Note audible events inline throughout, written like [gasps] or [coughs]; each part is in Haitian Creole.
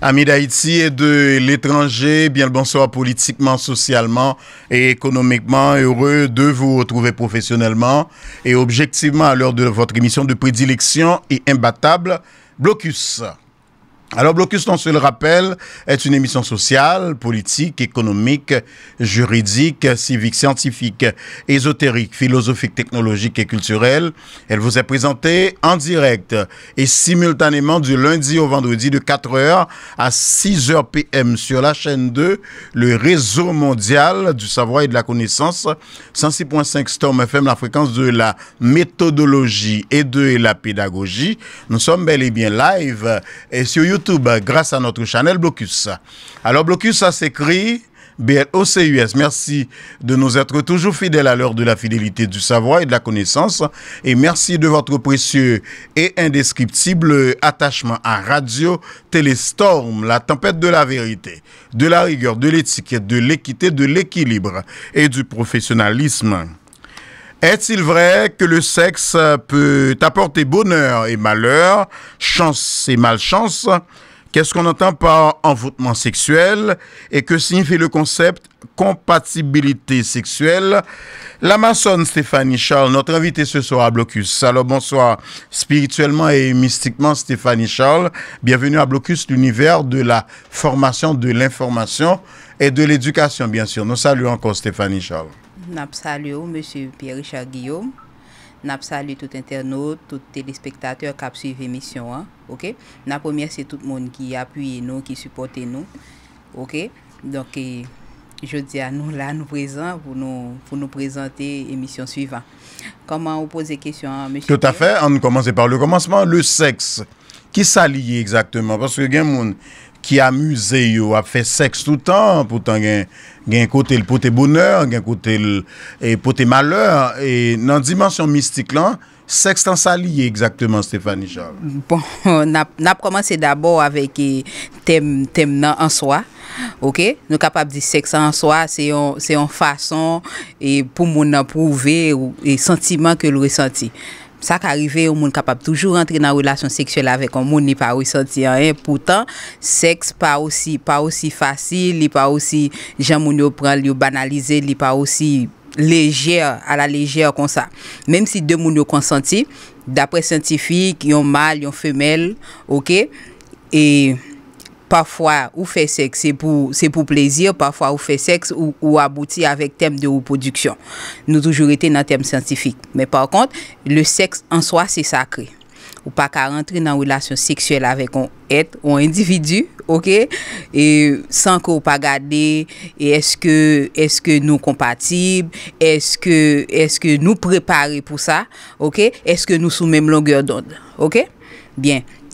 Amis d'Haïti et de l'étranger, bien le bonsoir politiquement, socialement et économiquement. Heureux de vous retrouver professionnellement et objectivement à l'heure de votre émission de prédilection et imbattable, Blocus. Alors, Blocus, on se le rappelle, est une émission sociale, politique, économique, juridique, civique, scientifique, ésotérique, philosophique, technologique et culturelle. Elle vous est présentée en direct et simultanément du lundi au vendredi de 4h à 6h PM sur la chaîne 2, le réseau mondial du savoir et de la connaissance, 106.5 Storm FM, la fréquence de la méthodologie et de la pédagogie. Nous sommes bel et bien live et sur YouTube euh, grâce à notre channel Blocus. Alors Blocus, ça s'écrit BLOCUS. Merci de nous être toujours fidèles à l'heure de la fidélité du savoir et de la connaissance. Et merci de votre précieux et indescriptible attachement à Radio Téléstorm, la tempête de la vérité, de la rigueur, de l'étiquette, de l'équité, de l'équilibre et du professionnalisme. Est-il vrai que le sexe peut apporter bonheur et malheur, chance et malchance Qu'est-ce qu'on entend par envoûtement sexuel et que signifie le concept compatibilité sexuelle La maçonne Stéphanie Charles, notre invitée ce soir à Blocus. Alors bonsoir spirituellement et mystiquement Stéphanie Charles. Bienvenue à Blocus, l'univers de la formation, de l'information et de l'éducation bien sûr. Nous saluons encore Stéphanie Charles. Nap salu yo, M. Pierre-Richard Guillaume. Nap salu tout internaut, tout telespektateur kap suivi emisyon an. Nap premier, c'est tout moun ki apuye nou, ki supporte nou. Donc, je dis a nou la, nou prezant, pou nou prezante emisyon suivant. Koman ou pose kisyon, M. Guillaume? Tout afer, an nou komanse par le komanseman, le seks. Ki sa liye, ekzaktman, paske gen moun ki amuse yo, ap fe seks tout an, pou tan gen... gen kote l pou te boner, gen kote l e, pou te maleur, e nan dimensyon mistik lan, seks tan sa liye ekzakteman, Stéphanie Charles? Bon, [laughs] nan promanse d'abord avèk e, tem nan ansoa, ok? Nou kapap di seks ansoa, seyon fason e, pou moun anprouve ou sentiman ke l wè senti. Sa ka rive ou moun kapap toujou rentre nan relasyon seksuel avek ou moun ni pa ou y senti an. Poutan, seks pa ou si, pa ou si fasil, li pa ou si jan moun yo pran li yo banalize, li pa ou si lejè a la lejè kon sa. Mem si de moun yo konsenti, dapre sentifik, yon mal, yon femel, ok? E Parfwa ou fe seks, se pou plezir, parfwa ou fe seks ou abouti avèk tem de ou produksyon. Nou toujou rete nan tem sentifik. Men par kont, le seks an soa se sakre. Ou pa ka rentre nan relasyon seksuel avèk ou et ou individu, ok? E san ko ou pa gade, e eske nou kompatib, eske nou prepare pou sa, ok? Eske nou sou mèm longyo dond, ok? Bien.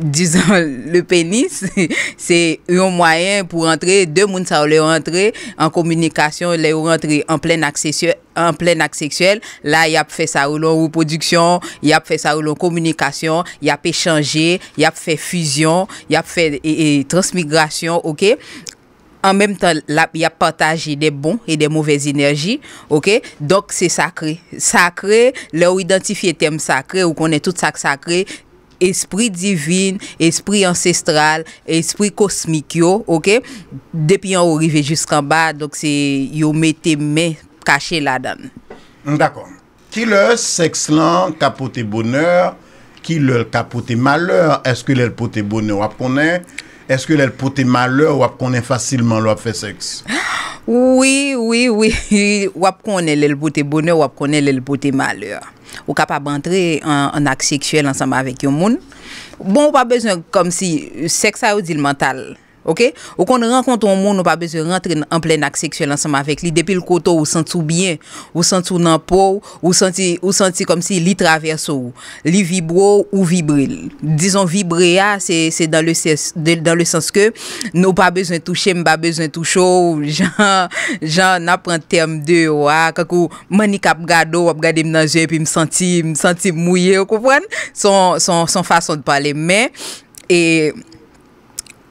Dizan le penis, se yon mwayen pou rentre, de moun sa ou le rentre, an komunikasyon le ou rentre an plen ak seksyel, la yap fe sa ou loun ou produksyon, yap fe sa ou loun komunikasyon, yap e chanje, yap fe fuzyon, yap fe transmigrasyon, ok? An menm tan, yap pataje de bon e de mouvez enerji, ok? Donk se sakre, sakre, le ou identifiye tem sakre ou konen tout sakre sakre, espri divin, espri ancestral, espri kosmik yo, ok? Depi yon mm, ou rive jusqu'an ba, dok se yo mete me kache la dan. D'akon. Ki lèl seks lan kapote bonèr, ki lèl kapote malèr, eske lèl pote bonè wap konè, eske lèl pote malèr wap konè fasilman lèl wap fè seks? [gasps] Oui, oui, oui. Wap konè lèl pote bonè, wap konè lèl pote malèr. Ou kap ap antre an ak seksuel ansamba vek yon moun. Bon ou pa bezon kom si seks a ou dil mental. Ok? Ou kon renkonton moun, nou pa beze rentre en plen ak seksuel ansama vek li. Depi l koto, ou sentou bien, ou sentou nan pou, ou senti kom si li traverse ou, li vibro ou vibril. Dizon vibrea, se dan le sens ke nou pa beze touche, mba beze toucho, jan apren term de, kakou manik ap gado, ap gade m nanje, pi m senti mouye, ou koupwane, son fason de pale. Men, e...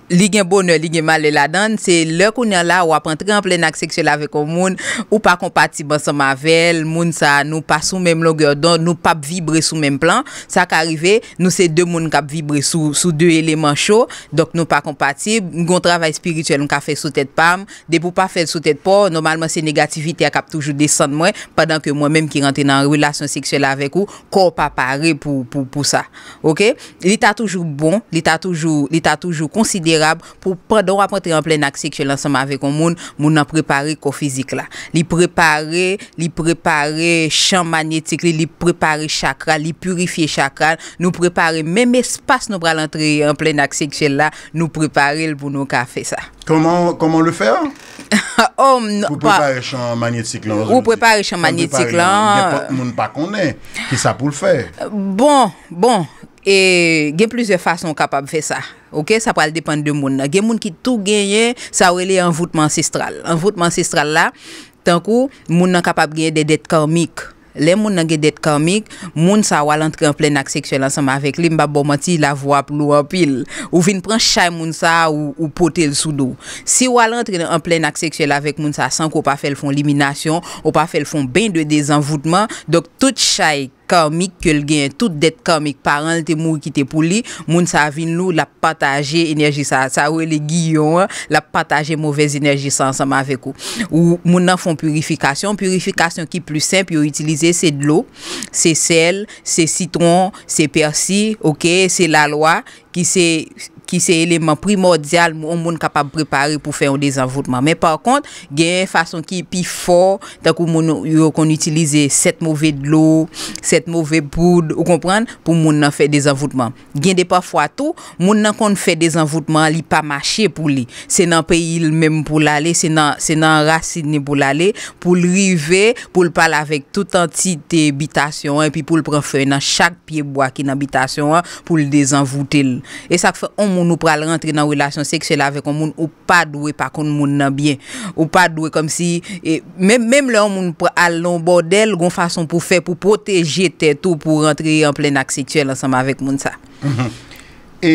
Ligyen bon ou ligyen mal lè la dan, se lèk ou nè la ou ap rentre en plèn ak seksyèl avèk ou moun, ou pa kompati bansan ma vel, moun sa nou pas sou mèm logè don, nou pap vibre sou mèm plan, sa ka rive, nou se dè moun kap vibre sou dè eleman chou, dok nou pa kompati, goun travè espirituel nou ka fè sou tèd pam, dè pou pa fè sou tèd po, normalman se negativite a kap toujou desan mwen, padan ke mwen mèm ki rentre nan relasyon seksyèl avèk ou, ko pa pare pou sa. Ok? Lè ta toujou bon, lè ta touj pour pendant pas entrer en plein acte sexuel ensemble avec un monde, ne préparons préparé corps physique là. Li préparer, li préparer champ magnétique, les préparer chakra, li purifier chakra, nous préparer même espace nous pour entrer en plein acte sexuel là, nous préparer pour nous café ça. Comment comment le faire [laughs] oh, Vous préparez champ magnétique là. Vous préparez champ magnétique là. monde pas connaît qui ça pour le faire. Bon, bon, E gen plize fason kapab fe sa. Ok, sa pral depan de moun. Gen moun ki tou genye, sa ou ele anvoutman ancestral. Anvoutman ancestral la, tankou, moun nan kapab genye de det karmik. Le moun nan ge det karmik, moun sa wale antre en plen ak seksyel ansam avek. Limba bomati la vo ap lou apil. Ou vin pran chay moun sa ou pote l sou do. Si wale antre en plen ak seksyel avek moun sa, san ko pa fel fon liminasyon, ou pa fel fon ben de desenvoutman, dok tout chay ek. karmik, ke l gen tout det karmik paran l te mou ki te pou li, moun sa vin nou la pataje enerji sa. Sa ou e le giyon, la pataje mouvez enerji sa ansama vek ou. Ou moun nan fon purifikasyon. Purifikasyon ki plus semp, yo itilize se de lo, se sel, se citron, se persi, ok, se la loa, ki se... ki se eleman primordial moun moun kapap prepari pou fè yon dezenvoutman. Men par kont, gen fason ki pi fò tan kou moun yon kon itilize set mouvè d'lò, set mouvè proud, ou kompran, pou moun nan fè dezenvoutman. Gen de pa fwa tou, moun nan kon fè dezenvoutman li pa mache pou li. Se nan peyi mèm pou l'ale, se nan rasine pou l'ale, pou l'rive, pou l'pal avèk tout an ti te bitasyon, epi pou l'pran fè nan chak piye bwa ki nan bitasyon an, pou l'dezenvoutil. E sak fè, moun ou nou pral rentre nan relasyon seksyel avek ou moun ou pa dwe pa kon moun nan byen. Ou pa dwe kom si e, mèm lè ou moun pral nan bordel kon fason pou fè pou proteje tè tou pou rentre en plen akse tchèl ansanm avek moun sa. Mhm. E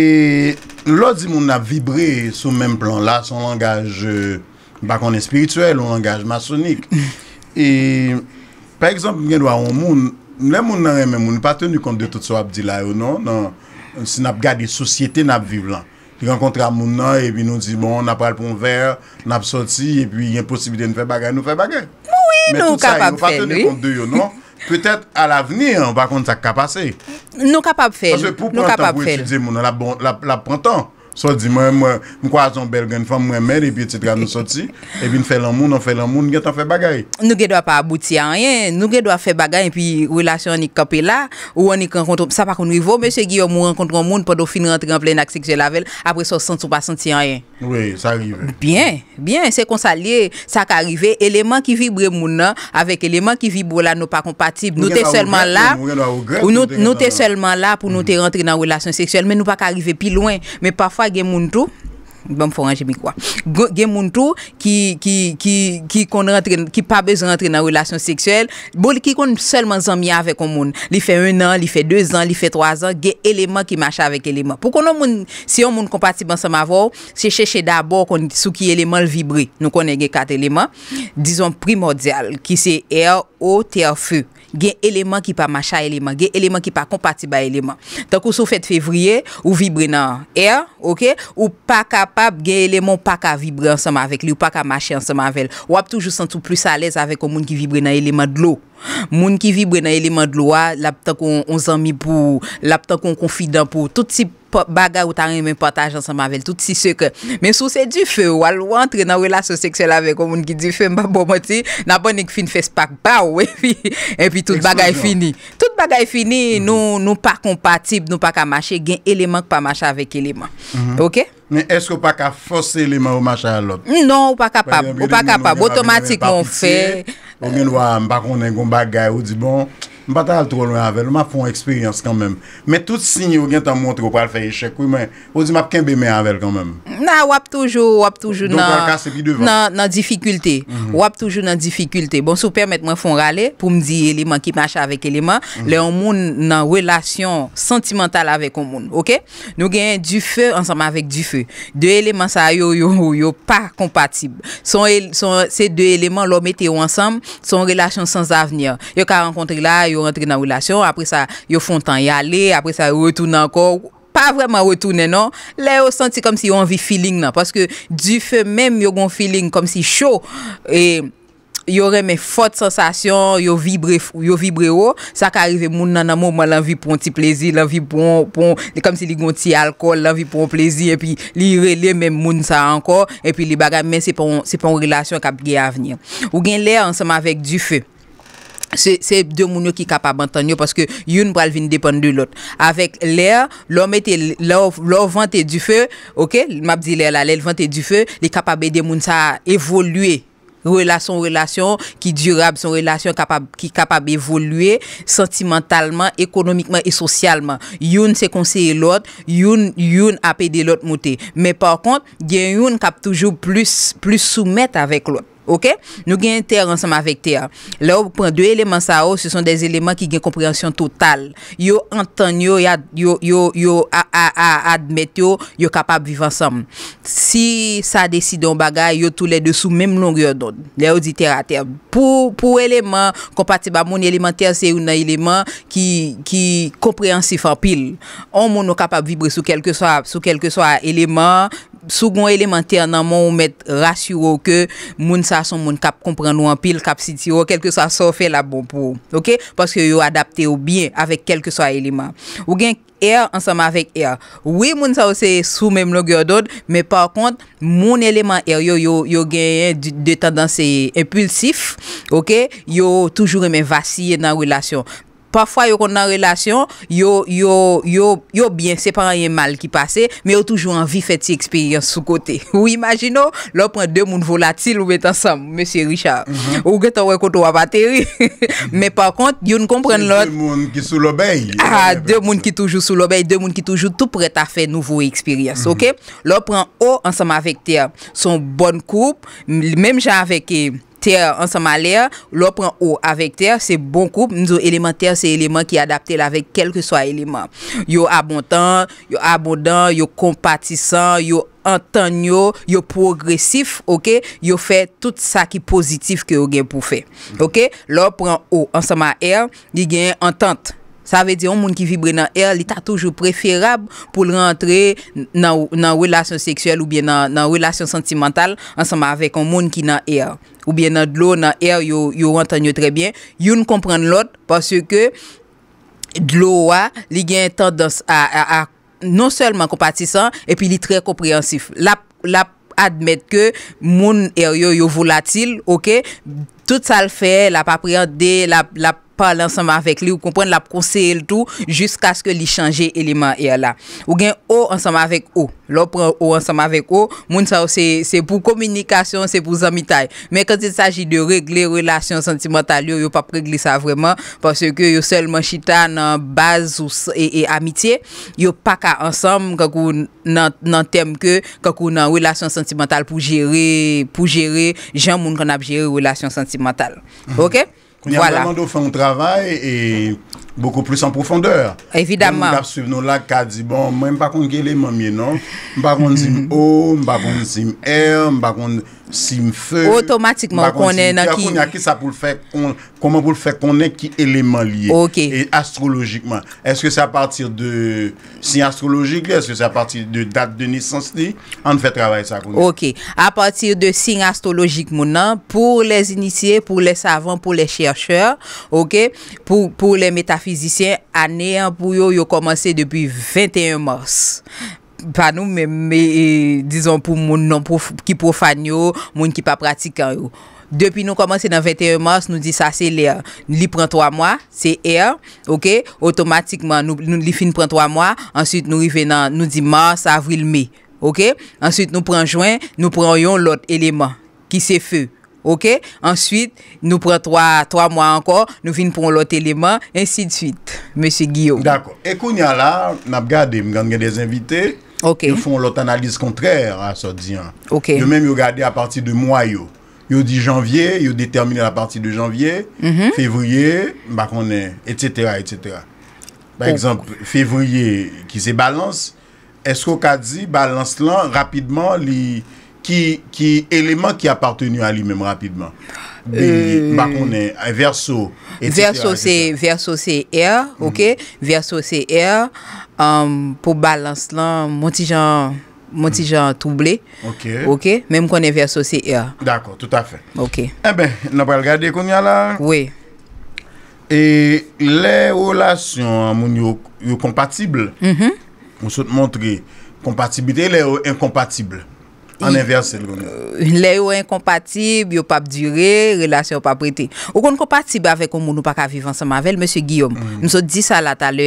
lò di moun nan vibre sou mèm plan la, son langaj euh, bakon espirituel ou langaj masonik. [laughs] E, par ekzamp mwen genwa ou moun mèm moun nan reme moun, nèm moun nan reme moun, nèm moun nan reme moun, nèm moun nan reme moun, Si nap gade de sosyete, nap vive lan. Pi renkontre a moun nan, epi nou di, bon, nap alpon ver, nap soti, epi yon posibide nou fe bagay, nou fe bagay. Moui, nou kapap fel. Moui, nou faptene kon deyo, non? Petet al avenir, wakon sa kapase. Nou kapap fel. Pase pou prantan pou etude moun nan, lap prantan. Swa di mwen mwen mwen mwen welim mwen mwen, mwen mwen mwen, mwen mwen mwen, mwen mwen mwen, mwen mwen mwen mwen, mwen mwen mwen mwen, mwen mwen mwen mwen mwen mwen, mwen mwen mwen mwen mwen mwen man. Swa di mwen mwen mwen mwen mwen mwen, mwen mwen mwen mwen mwen mwen, mwen mwen mwen mwen mwen mwen mwen mwen mwen. Oui, ça arrive. Bien, bien, c'est qu'on ça ça qui arrive, élément qui vibre moun avec élément qui vibre là nous pas compatible. Nous sommes seulement là nous sommes seulement là pour nous mhm. rentrer dans relation sexuelle mais nous pas qu'arriver plus loin, mais parfois il y a des tout Gen moun tou Ki pa bez rentre nan relasyon seksuel Bo li ki kon selman zan miya ve kon moun Li fe 1 an, li fe 2 an, li fe 3 an Gen eleman ki mache avek eleman Pou konon moun Si yon moun kompati ban sa ma vou Se cheche dabor kon sou ki eleman l vibri Nou konen gen 4 eleman Dizon primordial ki se er o terfu gen eleman ki pa macha eleman, gen eleman ki pa kompati ba eleman. Tan kou sou fèt fevriye, ou vibre nan er, ou pa kapab gen eleman ou pa ka vibre ansama avek li, ou pa ka mache ansama avek. Ou ap toujou sentou plus alez avek kon moun ki vibre nan eleman dlo. Moun ki vibre nan eleman dlo, lap tan kon onzan mi pou, lap tan kon konfidan pou, tout tip bagay ou tan yon men portaj ansan mavel, tout si seke. Men sou se di fe, ou alwantre nan relasyon seksyel avek, ou moun ki di fe mba bomoti, nabonik fin fes pak pa ou, epi tout bagay fini. Tout bagay fini, nou pa kompatib, nou pa ka mache gen eleman ki pa mache avek eleman. Men eske ou pa ka fos eleman ou mache alot? Non, ou pa ka pa, ou pa ka pa, bwotomatik moun fe. Ou moun wak mba konen kon bagay ou di bon... Mwen patal trol mwen avel. Mwen ap fon eksperyans kanmèm. Mwen tout sin yo gen tan mwont yo pal feyechek kouy mwen. Ozi mwen ap kenbe mwen avel kanmèm. Nan wap toujou, wap toujou nan... Donkwa kase pi devan. Nan, nan difikulte. Mhm. Wap toujou nan difikulte. Bon, sou permette mwen fon rale pou mdi eleman ki mache avèk eleman. Le on moun nan relasyon sentimental avèk on moun. Ok? Nou gen du fe ansam avèk du fe. De eleman sa yo, yo, yo, yo pa kompatib. Son, son, se de eleman lo mette yo ansam yo rentre nan wilasyon, apre sa yo fontan yale, apre sa yo retoune anko, pa vreman retoune nan, la yo senti kom si yo anvi feeling nan, paske du fe menm yo gon feeling kom si chou, e yo reme fote sensasyon, yo vibre yo vibre yo, sa ka arrive moun nan amou, ma lanvi pon ti plezi, lanvi pon, pon, kom si li gon ti alkol, lanvi pon plezi, epi li rele menm moun sa anko, epi li baga menm se pon wilasyon kap ge avnir. Ou gen le ansama vek du fe, Se de moun yo ki kapab an tan yo, paske yon pral vin depan de lot. Awek lè, lò vante du fe, ok, map di lè la, lè vante du fe, li kapab e de moun sa evolue, relasyon-relasyon ki dirab, son relasyon ki kapab evolue, sentimentalman, ekonomikman e sosyalman. Yon se konseye lot, yon apede lot moutè. Me par kont, gen yon kap toujou plus soumet avèk lot. Nou gen ter ansanm avèk ter. Lè ou pren dè eleman sa ou, se son dè eleman ki gen komprehansyon total. Yo antan yo, yo a admèt yo, yo kapab viv ansanm. Si sa desi don bagay, yo tou lè de sou mèm longyo don. Lè ou di ter a ter. Pou eleman, kompati ba moun eleman ter, se yon nan eleman ki komprehansifan pil. On moun nou kapab vibre sou kelke so a eleman. Sou goun eleman ter nan moun ou met rasyou ou ke moun sa son moun kap kompren nou an pil, kap siti ou, kelke sa sou fe la bon pou ou. Ok, paske yo adapte ou bien avek kelke sa eleman. Ou genk er ansama avek er. Ouye moun sa ou se sou menm lo gyou do, me par kont moun eleman er yo genye de tendanse impulsif, ok, yo toujou remen vasyen nan relasyon. parfois yo ont en relation, yo yo yo bien, c'est pas rien mal qui passe, mais yo toujours envie faire cette expérience sous côté. [laughs] Ou imaginez, l'on prend deux monde volatiles ou met ensemble, monsieur Richard. Mhm. Ou que qu'on batterie. Mhm. mais par contre, yo ne comprend l'autre. Deux moun qui sous Ah, deux moun qui toujours sous l'obéi, deux monde qui toujours tout prêt à faire nouveau expérience, mhm. OK? L'on prend haut ensemble avec terre, son bonne coupe, même j'ai avec e. ter ansama lè, lò pran ou avèk ter, se bon koup, nizou element ter se element ki adapte lè avèk, kelke so element. Yo abontan, yo abondan, yo kompatisan, yo antan yo, yo progresif, ok, yo fè tout sa ki pozitif ki yo gen pou fè. Ok, lò pran ou ansama lè, di gen entente. Sa vè di yon moun ki vibre nan lè, li ta toujou preferab pou lè rentre nan relasyon seksuel ou biè nan relasyon sentimental ansama avèk yon moun ki nan lè. ou bien nan dlo nan er yo yon rontan yo trebyen, yon kompren lout, pwase ke dlo wwa, li gen tendans a non selman kompati san, epi li trey komprensif. Lap admet ke moun er yo yo volatil, ok, tout sal fe, lap apriyande, lap, Parle ansem avèk li ou kompren la pronsè et l'tou Jusk aske li chanje eleman e ala Ou gen ou ansem avèk ou Lo pran ou ansem avèk ou Moun sa ou se pou komunikasyon Se pou zamitay Men kwen se saji de regle relasyon sentimental Yo yo pa pregle sa vreman Pwase ke yo selman chita nan baz ou amitye Yo pa ka ansem Kwa kou nan tem ke Kwa kou nan relasyon sentimental Pou jere Jan moun kon ap jere relasyon sentimental Ok? Il voilà. y a faire un travail et beaucoup plus en profondeur. Évidemment. Donc, suivre nous là, qui dit, bon, moi, je ne sais pas qui est non. Je ne sais pas qui est suis O, je ne sais pas qui est suis R, je ne sais pas Si m fè... Otomatikman, konè nan ki... Bakon si m fè, konè nan ki sa pou l fè, konè pou l fè, konè ki eleman liye. Ok. E astrolojikman. Eske sa partir de sin astrolojik, eske sa partir de dat de nesansi, an fè travay sa konè. Ok. A partir de sin astrolojik mounan, pou les initier, pou les savant, pou les chercheur, ok, pou les metafizisyen, anè an pou yo yo komanse depi 21 mars. pa nou mè, mè, e, dizon pou moun nan, ki pou fanyo, moun ki pa pratika yo. Depi nou komanse nan 21 mars, nou di sa se lè, li pran 3 mwa, se e an, ok, otomatikman, nou li fin pran 3 mwa, answit nou rive nan, nou di mars, avril, me, ok, answit nou pran jwen, nou pran yon lot eleman, ki se fè, ok, answit nou pran 3 mwa ankon, nou fin pran lot eleman, answit, mè se gyo. Dako, ekou nyan la, nap gade, mgan gen de zinvite, Yo foun lot analize kontrèr a sa diyan. Yo mèm yo gade a parti de mwayo. Yo di janvye, yo determine la parti de janvye, fevriye, ba konè, etc. Par exemple, fevriye ki se balance, esko ka di balance lan rapidman li... ki eleman ki aparteni a li mèm rapidman. Euh, ba konen verso etikera. Verso se er, mm-hmm. ok? Verso se er, um, pou balans lan mouti jan, mouti jan mm-hmm. touble, ok? Mèm konen verso se er. D'akon, tout afe. Ok. E ben, nabal gade koun ya la? Oui. E le ou lasyon moun yo kompatible, moun sot montre kompatibite e le ou enkompatible. Ok. Le euh, yo incompatib, yo pape dure, relasyon pape prete. Ou kon kompatib avè kon moun ou pa ka vivan seman avè, monsye Guillaume, monsye di sa la talè,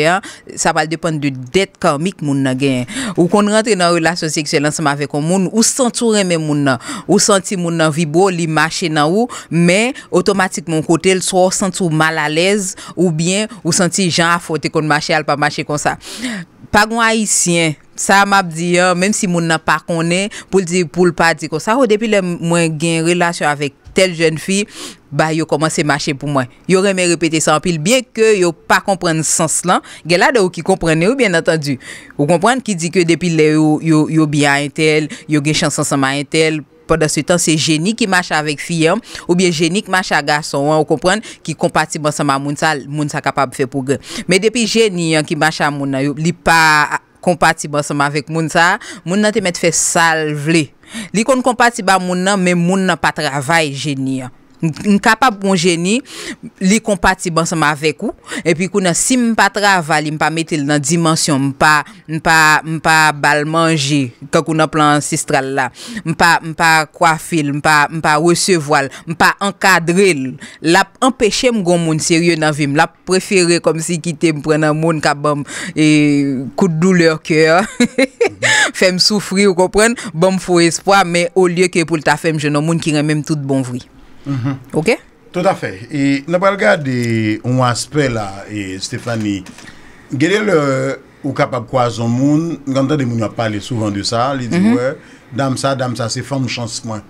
sa pal depan de det karmik moun nan gen. Ou kon rentre nan relasyon seksuelan seman avè kon moun, ou sentou remè moun nan, ou senti moun nan vibo li mache nan ou, men otomatik moun kote l so sentou mal alèz ou bien ou senti jan a fote kon mache al pa mache konsa. Pa gwen ayisyen, sa map di yo, menm si moun nan pa konen, pou l di pou l pa di kon sa, yo depi le mwen gen relasyon avek tel jen fi, ba yo komanse mache pou mwen. Yo remen repete san pil, bien ke yo pa kompren sens lan, gen la de ou ki kompren yo, bien atan du, ou kompren ki di ke depi le yo biyan tel, yo gen sensan man tel. Pwede sou tan se jenik ki macha avek fiyan Ou bie jenik macha gason Ou kompren ki kompati basama moun sa Moun sa kapab fe pou gen Me depi jeniyan ki macha moun Li pa kompati basama avek moun sa Moun nan te met fe sal vle Li kon kompati basama moun nan Men moun nan pa travay jeniyan N ka pa bon geni, li kompati bansan ma vek ou, epi kou nan sim patra vali, m pa metel nan dimensyon, m pa bal manji, kakou nan plan ancestral la, m pa kwa fil, m pa rese voal, m pa ankadre li, la ap empeshe m goun moun serye nan vim, la ap prefere kom si kite m pren nan moun ka bom, e, kout dou lor kè, [laughs] fem soufri ou kopren, bom fwo espwa, me o liye ke pou ta fem jenon, moun ki remem tout bon vri. Mm-hmm. Ok? Tout afe. E nabal gade yon aspe la, Stefani, gade yon kapap kwa zon moun, gante de moun wap pale souvan de sa, li diwe, damsa, damsa, se fom chans mwen.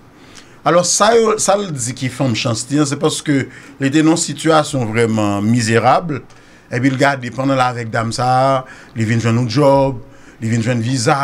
Alors sa yon, sa yon ziki fom chans ti, se poske li tenon situasyon vremen mizerable, e bil gade dipande la vek damsa, li vin fwen nou job, li vin jwen viza,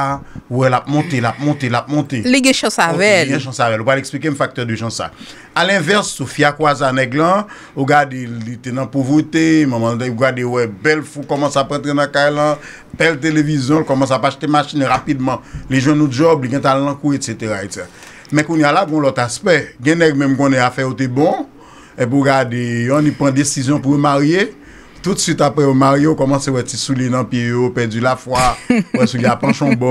ouè la ap monte, la ap monte, la ap monte. Li gen chans avèl. Li gen chans avèl, wale ekspike m faktèr di gen chans avèl. A l'inverse, sou fia kwa zanèk lan, ou gade li tenan pouvrote, maman de ou gade ouè bel fou, koman sa ap rentre nan kailan, bel televizyon, koman sa ap achete machine rapidman, li jwen nou job, li gen talan lankou, etc. Mè koun ya la, goun lot aspe, genèk mèm gounè afe ou te bon, e pou gade, yon ni pren desizyon pou yon mariye, tout süt apè yo Mario komanse wè ti souli nan piyo, pèndu la fwa, wè souli apan chonbo,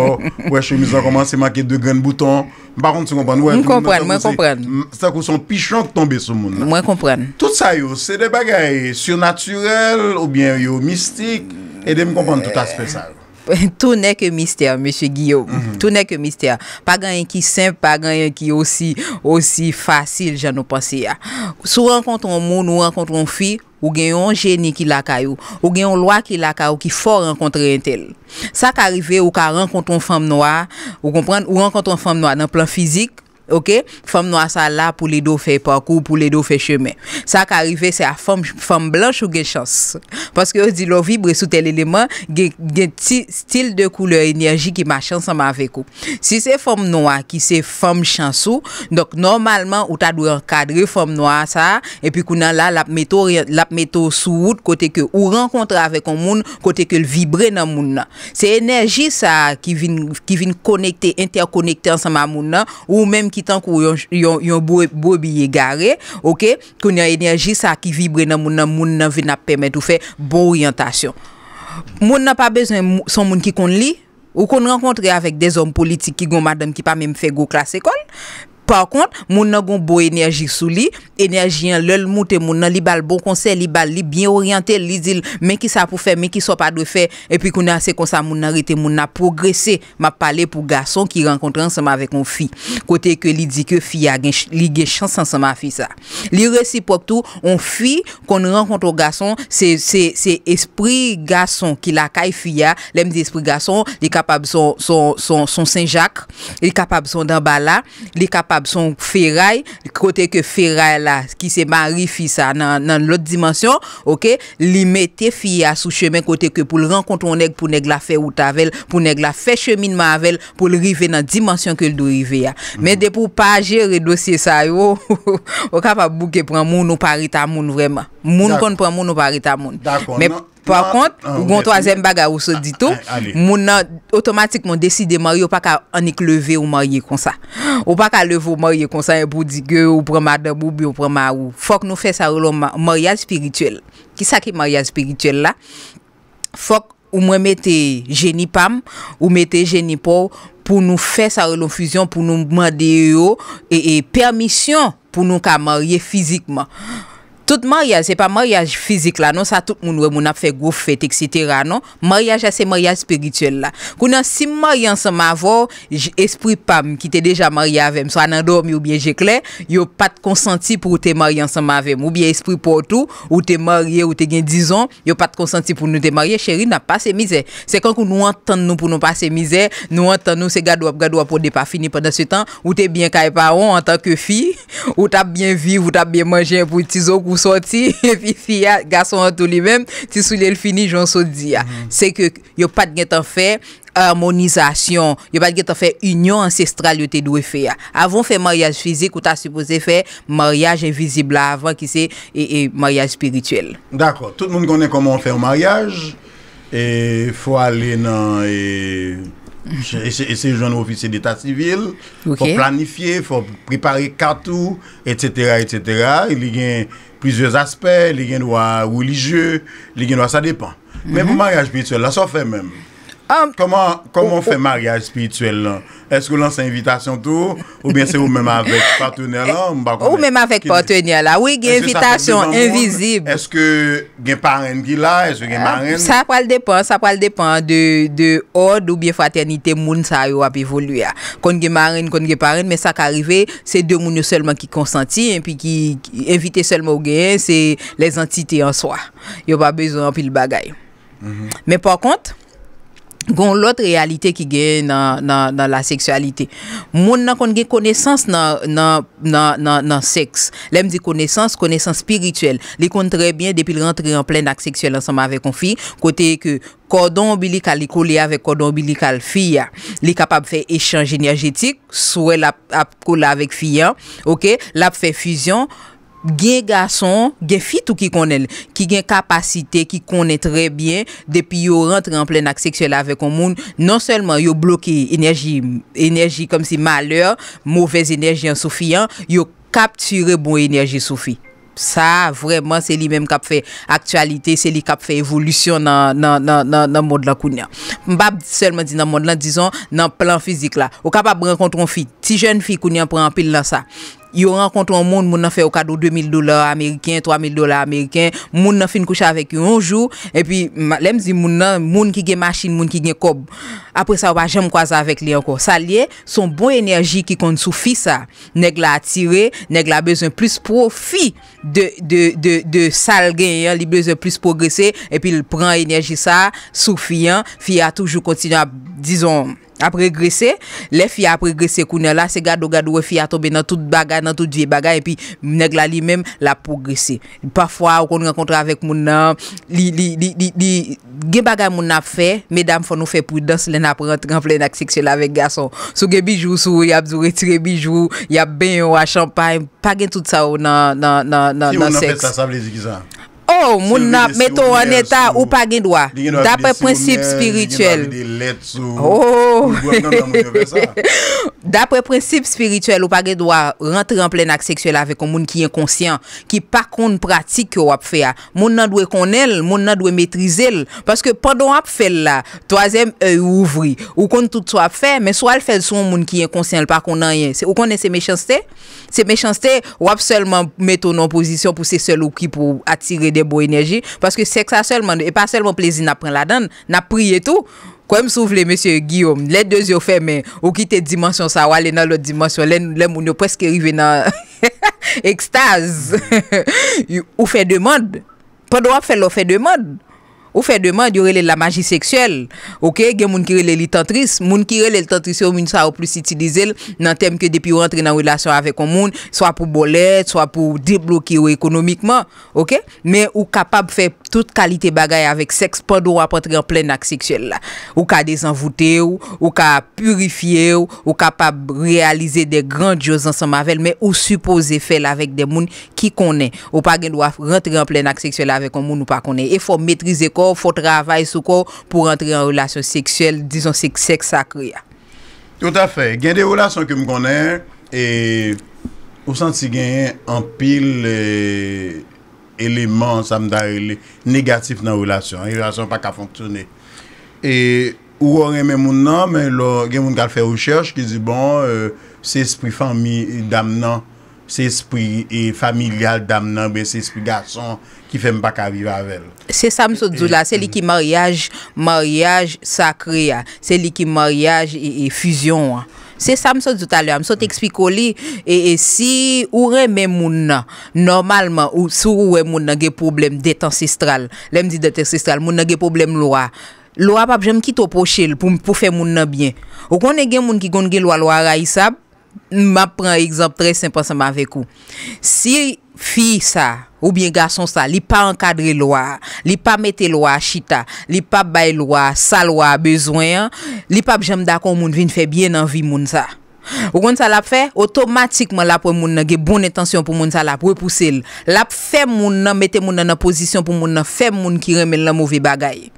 wè chemise wè komanse makè de gèn bouton. Par contre, ti kompèn. Mwen kompèn, mwen kompèn. Sè kou son pichonk tombe sou moun. Mwen kompèn. Tout sa yo, se de bagay surnaturel ou bien yo mistik, edè mwen kompèn tout aspe sal. [laughs] Tout nè ke mistè, Mèche Guillaume. Mhm. Tout nè ke mistè. Pa ganyen ki sèm, pa ganyen ki osi, osi fasil jan nou pasè ya. Sou renkonton moun ou renkonton fi, Ou genyon geni ki lakay ou, ou genyon lwa ki lakay ou ki fo renkontre entel. Sa ka rive ou ka renkonton fom noa, ou renkonton fom noa nan plan fizik, Ok? Femme noa sa la pou li do fey parkou, pou li do fey chemen. Sa ka arrive se a femme blanche ou gen chans. Paske yo di lo vibre sou tel eleman gen stil de koule enerji ki machan sama avekou. Si se femme noa ki se femme chansou, normalman ou ta dwe kadre femme noa sa, epi kou nan la lap meto sou wout kote ke ou renkontre avekou moun, kote ke vibre nan moun nan. Se enerji sa ki vin konekte, interkonekte ansama moun nan, ou mem ki tank ou yon bou e biye gare, ok, kon yon enerji sa ki vibre nan moun nan moun nan vinap pemet ou fe bo oryantasyon. Moun nan pa beznen son moun ki kon li, ou kon renkontre avèk de zon politik ki goun madan ki pa mèm fe goun klas ekol, par kont, moun nan goun bo enerjik sou li, enerjik lèl moutè moun nan, li bal bon konse, li bal li bien oryantè, li dil men ki sa pou fè, men ki sa pa do fè, epi kou nan se konsa moun nan rite, moun nan progresè, ma pale pou gason ki renkontran seman vek moun fi. Kote ke li di ke fia, li gen chansan seman fi sa. Li resipok tou, moun fi, kon renkontran gason, se esprit gason ki la kay fia, lem di esprit gason, li kapab son Saint Jacques, li kapab son Dambala, li kapab Son feray, kote ke feray la, ki se marifi sa nan lot dimensyon, ok, li mette fi ya sou chemen kote ke pou l renkonton neg pou neg la fe ou tavel, pou neg la fe chemin mavel, pou l rive nan dimensyon ke l do rive ya. Men depou pa jere dosye sa yo, o ka pa bouke pran moun ou pari ta moun vreman. Moun kon pran moun ou pari ta moun. D'akon nan. Par kont, ou gontro a zem baga ou so ah, ditou, ah, moun nan otomatik moun deside marye ou pa ka anik leve ou marye konsa. Ou pa ka leve ou marye konsa, e bou dige ou prema deboubi ou prema ou. Fok nou fè sarlo maryal spirituel. Kisa ki maryal spirituel la? Fok ou mwen mette jenipam, ou mette jenipor pou nou fè sarlo füzyon pou nou mwadeyo e permisyon pou nou ka marye fizikman. Tout maryaj, se pa maryaj fizik la, non? Sa tout moun wè moun ap fè gouf fèt, etc. Maryaj a se maryaj spirituel la. Kou nan si maryaj se ma avò, espri pam ki te deja maryaj avèm. So anan dormi ou bien jèk lè, yo pat konsanti pou ou te maryaj se ma avèm. Ou bien espri potou, ou te maryaj, ou te gen dizon, yo pat konsanti pou nou te maryaj. Chéri, nan pa se mizè. Se kan kou nou anten nou pou nou pa se mizè, nou anten nou se gadwap, gadwap, pou de pa fini pwè nan se tan, ou te byen kay paron an tan ke fi, [laughs] ou ta soti, fi [laughs] fiya, gason an tou li mem, ti sou lèl fini, joun sou di ya. Se ke, mm-hmm. yo pat gen tan fè harmonizasyon, yo pat gen tan fè union ancestral yo te dwe fè ya. Avon fè maryaj fizik, ou ta supose fè maryaj invizibla avon ki se, e maryaj spirituel. D'akot, tout moun konen koman fè maryaj, e fò alè nan ese joun ofise d'état sivil, fò planifiye, fò prepare katou, et cetera, et cetera, il gen... plusieurs aspects, les droits religieux, les droits, ça dépend. Mais mhm. pour mariage spirituel, là, ça fait même. Koman fè mariage spirituel lan? Eskou lan se invitation tou? Ou bien se ou mèm avèk patounè la? Ou mèm avèk patounè la? Ouye, gen invitation invizib. Eskou gen parèn gila? Eskou gen parèn? Sa pral depan, sa pral depan de od ou bien fraternité moun sa yo ap evoluè. Kon gen parèn, kon gen parèn, men sa k'arive, se dè moun yo selman ki konsanti en pi ki invite selman ou gen, se les entité en soa. Yo pa bezon pi l bagay. Men mhm. pa kont... Gon lot realite ki gen nan la seksualite. Moun nan kon gen konesans nan seks. Lem di konesans, konesans spirituel. Li kon trebyen depil rentre en plen ak seksuel ansama ave kon fi. Kote ke kordon obilikal li kou li ave kordon obilikal fi ya. Li kapap fe eshanj energetik. Souwe la ap kou la avek fi ya. Ok, la ap fe fuzyon. gen gason, gen fitou ki konel, ki gen kapasite, ki konet tre bien, depi yo rentre en plen ak seksuel ave kon moun, non selman yo bloke enerji, enerji kom si maleur, mouvez enerji an soufi an, yo kapture bon enerji soufi. Sa, vreman, se li menm kapfe aktualite, se li kapfe evolusyon nan mod lan kounen. Mbap selman di nan mod lan, dizon, nan plan fizik la, yo kapap renkonton fi, ti jen fi kounen pran pil lan sa, Yo renkonto an moun, moun nan fe o kadou 2000 dolar Ameriken, 3000 dolar Ameriken, moun nan fin koucha avek yon jou, epi lemzi moun nan, moun ki gen masin, moun ki gen kob, apre sa wajen mkwaza avek li anko. Salye, son bon enerji ki kon soufi sa, neg la atire, neg la bezon plus profi de salgen, li bezon plus progresi, epi il pran enerji sa, soufiyan, fi a toujou kontina, dison... Apre gresè, le fia apre gresè kounen la, se gado gado we fia tobe nan tout bagay nan tout dvi bagay, epi mnen glali men la pro gresè. Pafwa ou kon renkontre avèk moun nan, li li li li, gen bagay moun nan fè, medam fò nou fè prudens lè nan apre rentren flè nan seksyon la vèk gason. Sou gen bijou sou, yap zou retire bijou, yap ben yon wak champay, pa gen tout sa ou nan seksyon. Si ou nan fè sa sa vlezi ki sa? Oh, moun nan meton an eta ou pa gen doa, dapre prinsip spirituel. Oh! Dapre prinsip spirituel ou pa gen doa rentre an plen ak seksuel ave kon moun ki yon konsyen, ki pa kon pratik yo wap fe a. Moun nan dwe kon el, moun nan dwe metrize el, paske pandon wap fel la, toazem ouvri, ou kon tout so ap fe, men so al fel son moun ki yon konsyen, ou kon se mechansete, se mechansete, wap selman meton an posisyon pou se sel ou ki pou atire de bo enerji, paske seks a selman, e pa selman plezi na pren la dan, na priye tou, kwen m souvle, M. Guillaume, le dezyo fè men, ou ki te dimansyon sa wale nan lo dimansyon, le moun yo preske rive nan [laughs] ekstaz, [laughs] ou fè de mod, padwa fè lo fè de mod, Ou fè deman di ou relè la magi seksuel. Ok, gen moun ki relè li tantris. Moun ki relè li tantris yo moun sa ou plus iti dizel nan tem ke depi ou rentre nan wèlasyon avek o moun, swa pou bolèd, swa pou deblokir ou ekonomikman. Ok, men ou kapab fè tout kalite bagay avek seks, pa dou wap rentre en plèn ak seksuel la. Ou ka desenvoute ou, ou ka purifiye ou, ou kapab realize de grandios ansan mavel, men ou suppose fè la avek de moun ki konè. Ou pa gen dou wap rentre en plèn ak seksuel avek o moun ou pa konè. E fo mètrize ko Fou travay soukou pou rentre en relasyon seksuel, dison seks sakri ya. Tout afe, gen de relasyon ke m konen, ou santi gen anpil eleman eh, negatif nan relasyon. Relasyon pa ka fonktoune. E ou oren men moun nan, men lo gen moun kal fè ou chèch ki di bon, euh, se espri fan mi dam nan. se espri e familial dam nanbe, se espri gason ki fem pa ka viva vel. Se sa msou djou la, se li ki maryaj, maryaj sakri ya, se li ki maryaj e, e fusion ya. Se sa msou djou talè, msou te ekspikoli, e, e si ou reme moun nan, normalman, ou sou ou reme moun nan ge problem deten sistral, lem di deten sistral, moun nan ge problem lwa. Lwa pap, jem ki to pochel, pou fe moun nan byen. Ou konen gen moun ki konen gen lwa lwa ray sab, M ap pren exemple tres simple seman vek ou, si fi sa ou bien gason sa li pa ankadre lo a, li pa mette lo a chita, li pa bay lo a, sa lo a bezwen, li pa jem da kon moun vi ne fe bien nan vi moun sa. Ou kon sa lap fe, otomatikman lap wè e moun nan ge bon etansyon pou moun sa lap repouse l. Lap fe moun nan mette moun nan nan posisyon pou moun nan fe moun ki remel nan mouvè bagay.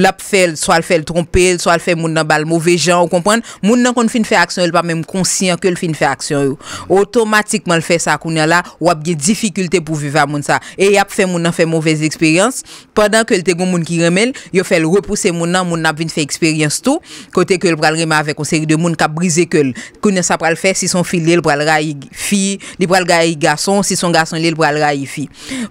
Lap fe, swal fe l trompe l, swal fe moun nan bal mouvè jan, ou kompwen. Moun nan kon fin fè aksyon, el pa mèm konsyen ke l fin fè aksyon yo. Otomatikman l fè sa akoun ya la, wap ge difikultè pou viva moun sa. E yap fe moun nan fe mouvèz eksperyans. Padan ke l te goun moun ki remel, yo fel repouse moun nan, moun nan vin fè eksperyans tou. Kote ke l pral reme avek, o seri de Kounen sa pral fe, si son fi li el pral rayi fi, li pral rayi gason, si son gason li el pral rayi fi.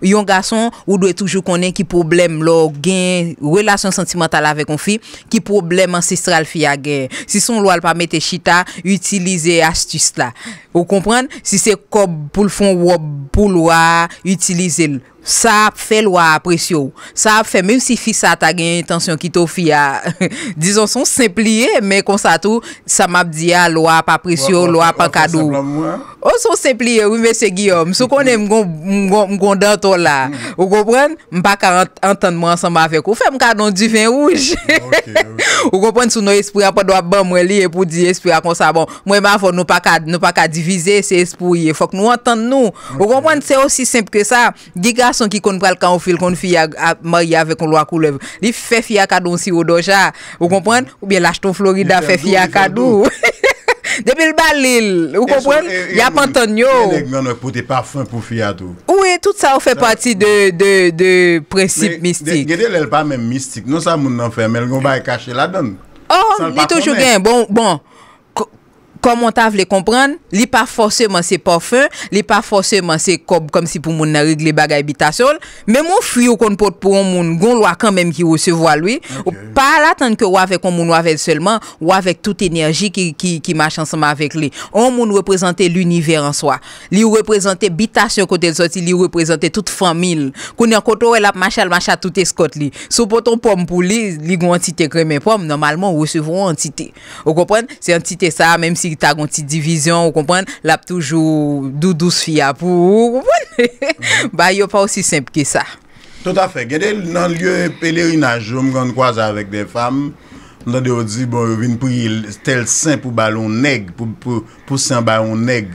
Yon gason, ou dwe toujou konen ki problem lo gen relasyon sentimental ave kon fi, ki problem ancestral fi agen. Si son lwa lpa mette chita, utilize astus la. Ou kompran, si se kob pou lfon wop pou lwa, utilize l... Sa ap fe lwa apresyo. Sa ap fe menm si fi sa tagyen etansyon ki to fi ya. [laughs] Dizon son se pliye, men konsa tou, sa map diya lwa ap apresyo, lwa ap akado. Ou ap se plan mwen? Ou sou semp liye, oui mè se Guillaume, sou konè mgon dantou la. Ou gomprende, mpa ka entende mwen ansanm avèk. Ou fè mwen kadon divin ouj. Ou gomprende sou nou espouya pa do ap ban mwen liye pou di espouya kon sa. Mwen mè avò nou pa ka divize se espouye. Fòk nou entende nou. Ou gomprende, se osi semp ke sa. Giga son ki kon pral kan ou fil kon fi ya mè yave kon lwa koulev. Li fè fi ya kadon si ou doja. Ou gomprende, ou biye lach ton Florida fè fi ya kadon. Ou fè fi ya kadon. Demi l balil, ou kompwen, ya pantonyo. E dek mwen ak pote parfum pou fiyatou. Ou e, tout sa ou fe pati de prensip mistik. Gede l el pa men mistik, nou sa moun nan fe, men l kon ba e kache la don. Oh, ni toujou gen, bon, bon. komon ta vle kompran, li pa forceman se parfum, li pa forceman se kob kom si pou moun nan rigle bagay bitasyon men moun fwi ou kon pot pou moun goun lwa kan menm ki wosevo a lwi ou pa alaten ke wave kon moun wave selman, wave tout enerji ki machan seman avek li. On moun represente l'univer an soa. Li ou represente bitasyon kote lsoti, li ou represente tout famil. Kounen koto wè lap machal machal tout eskot li. Sou poton pom pou li, li goun antite kremen pom, normalman wosevo an antite. Ou kompran, se antite sa, menm si ta kon ti divizyon, ou kompwende, la pou toujou dou douz fiya pou... ou kompwende, [laughs] ba yo pa ousi semp ke sa. Tout afe, gade nan lye pelerinajom kon kwa ze avèk de fam, nan de ou di, bon, vin pou yil tel semp pou balon neg, pou semp ba yon neg,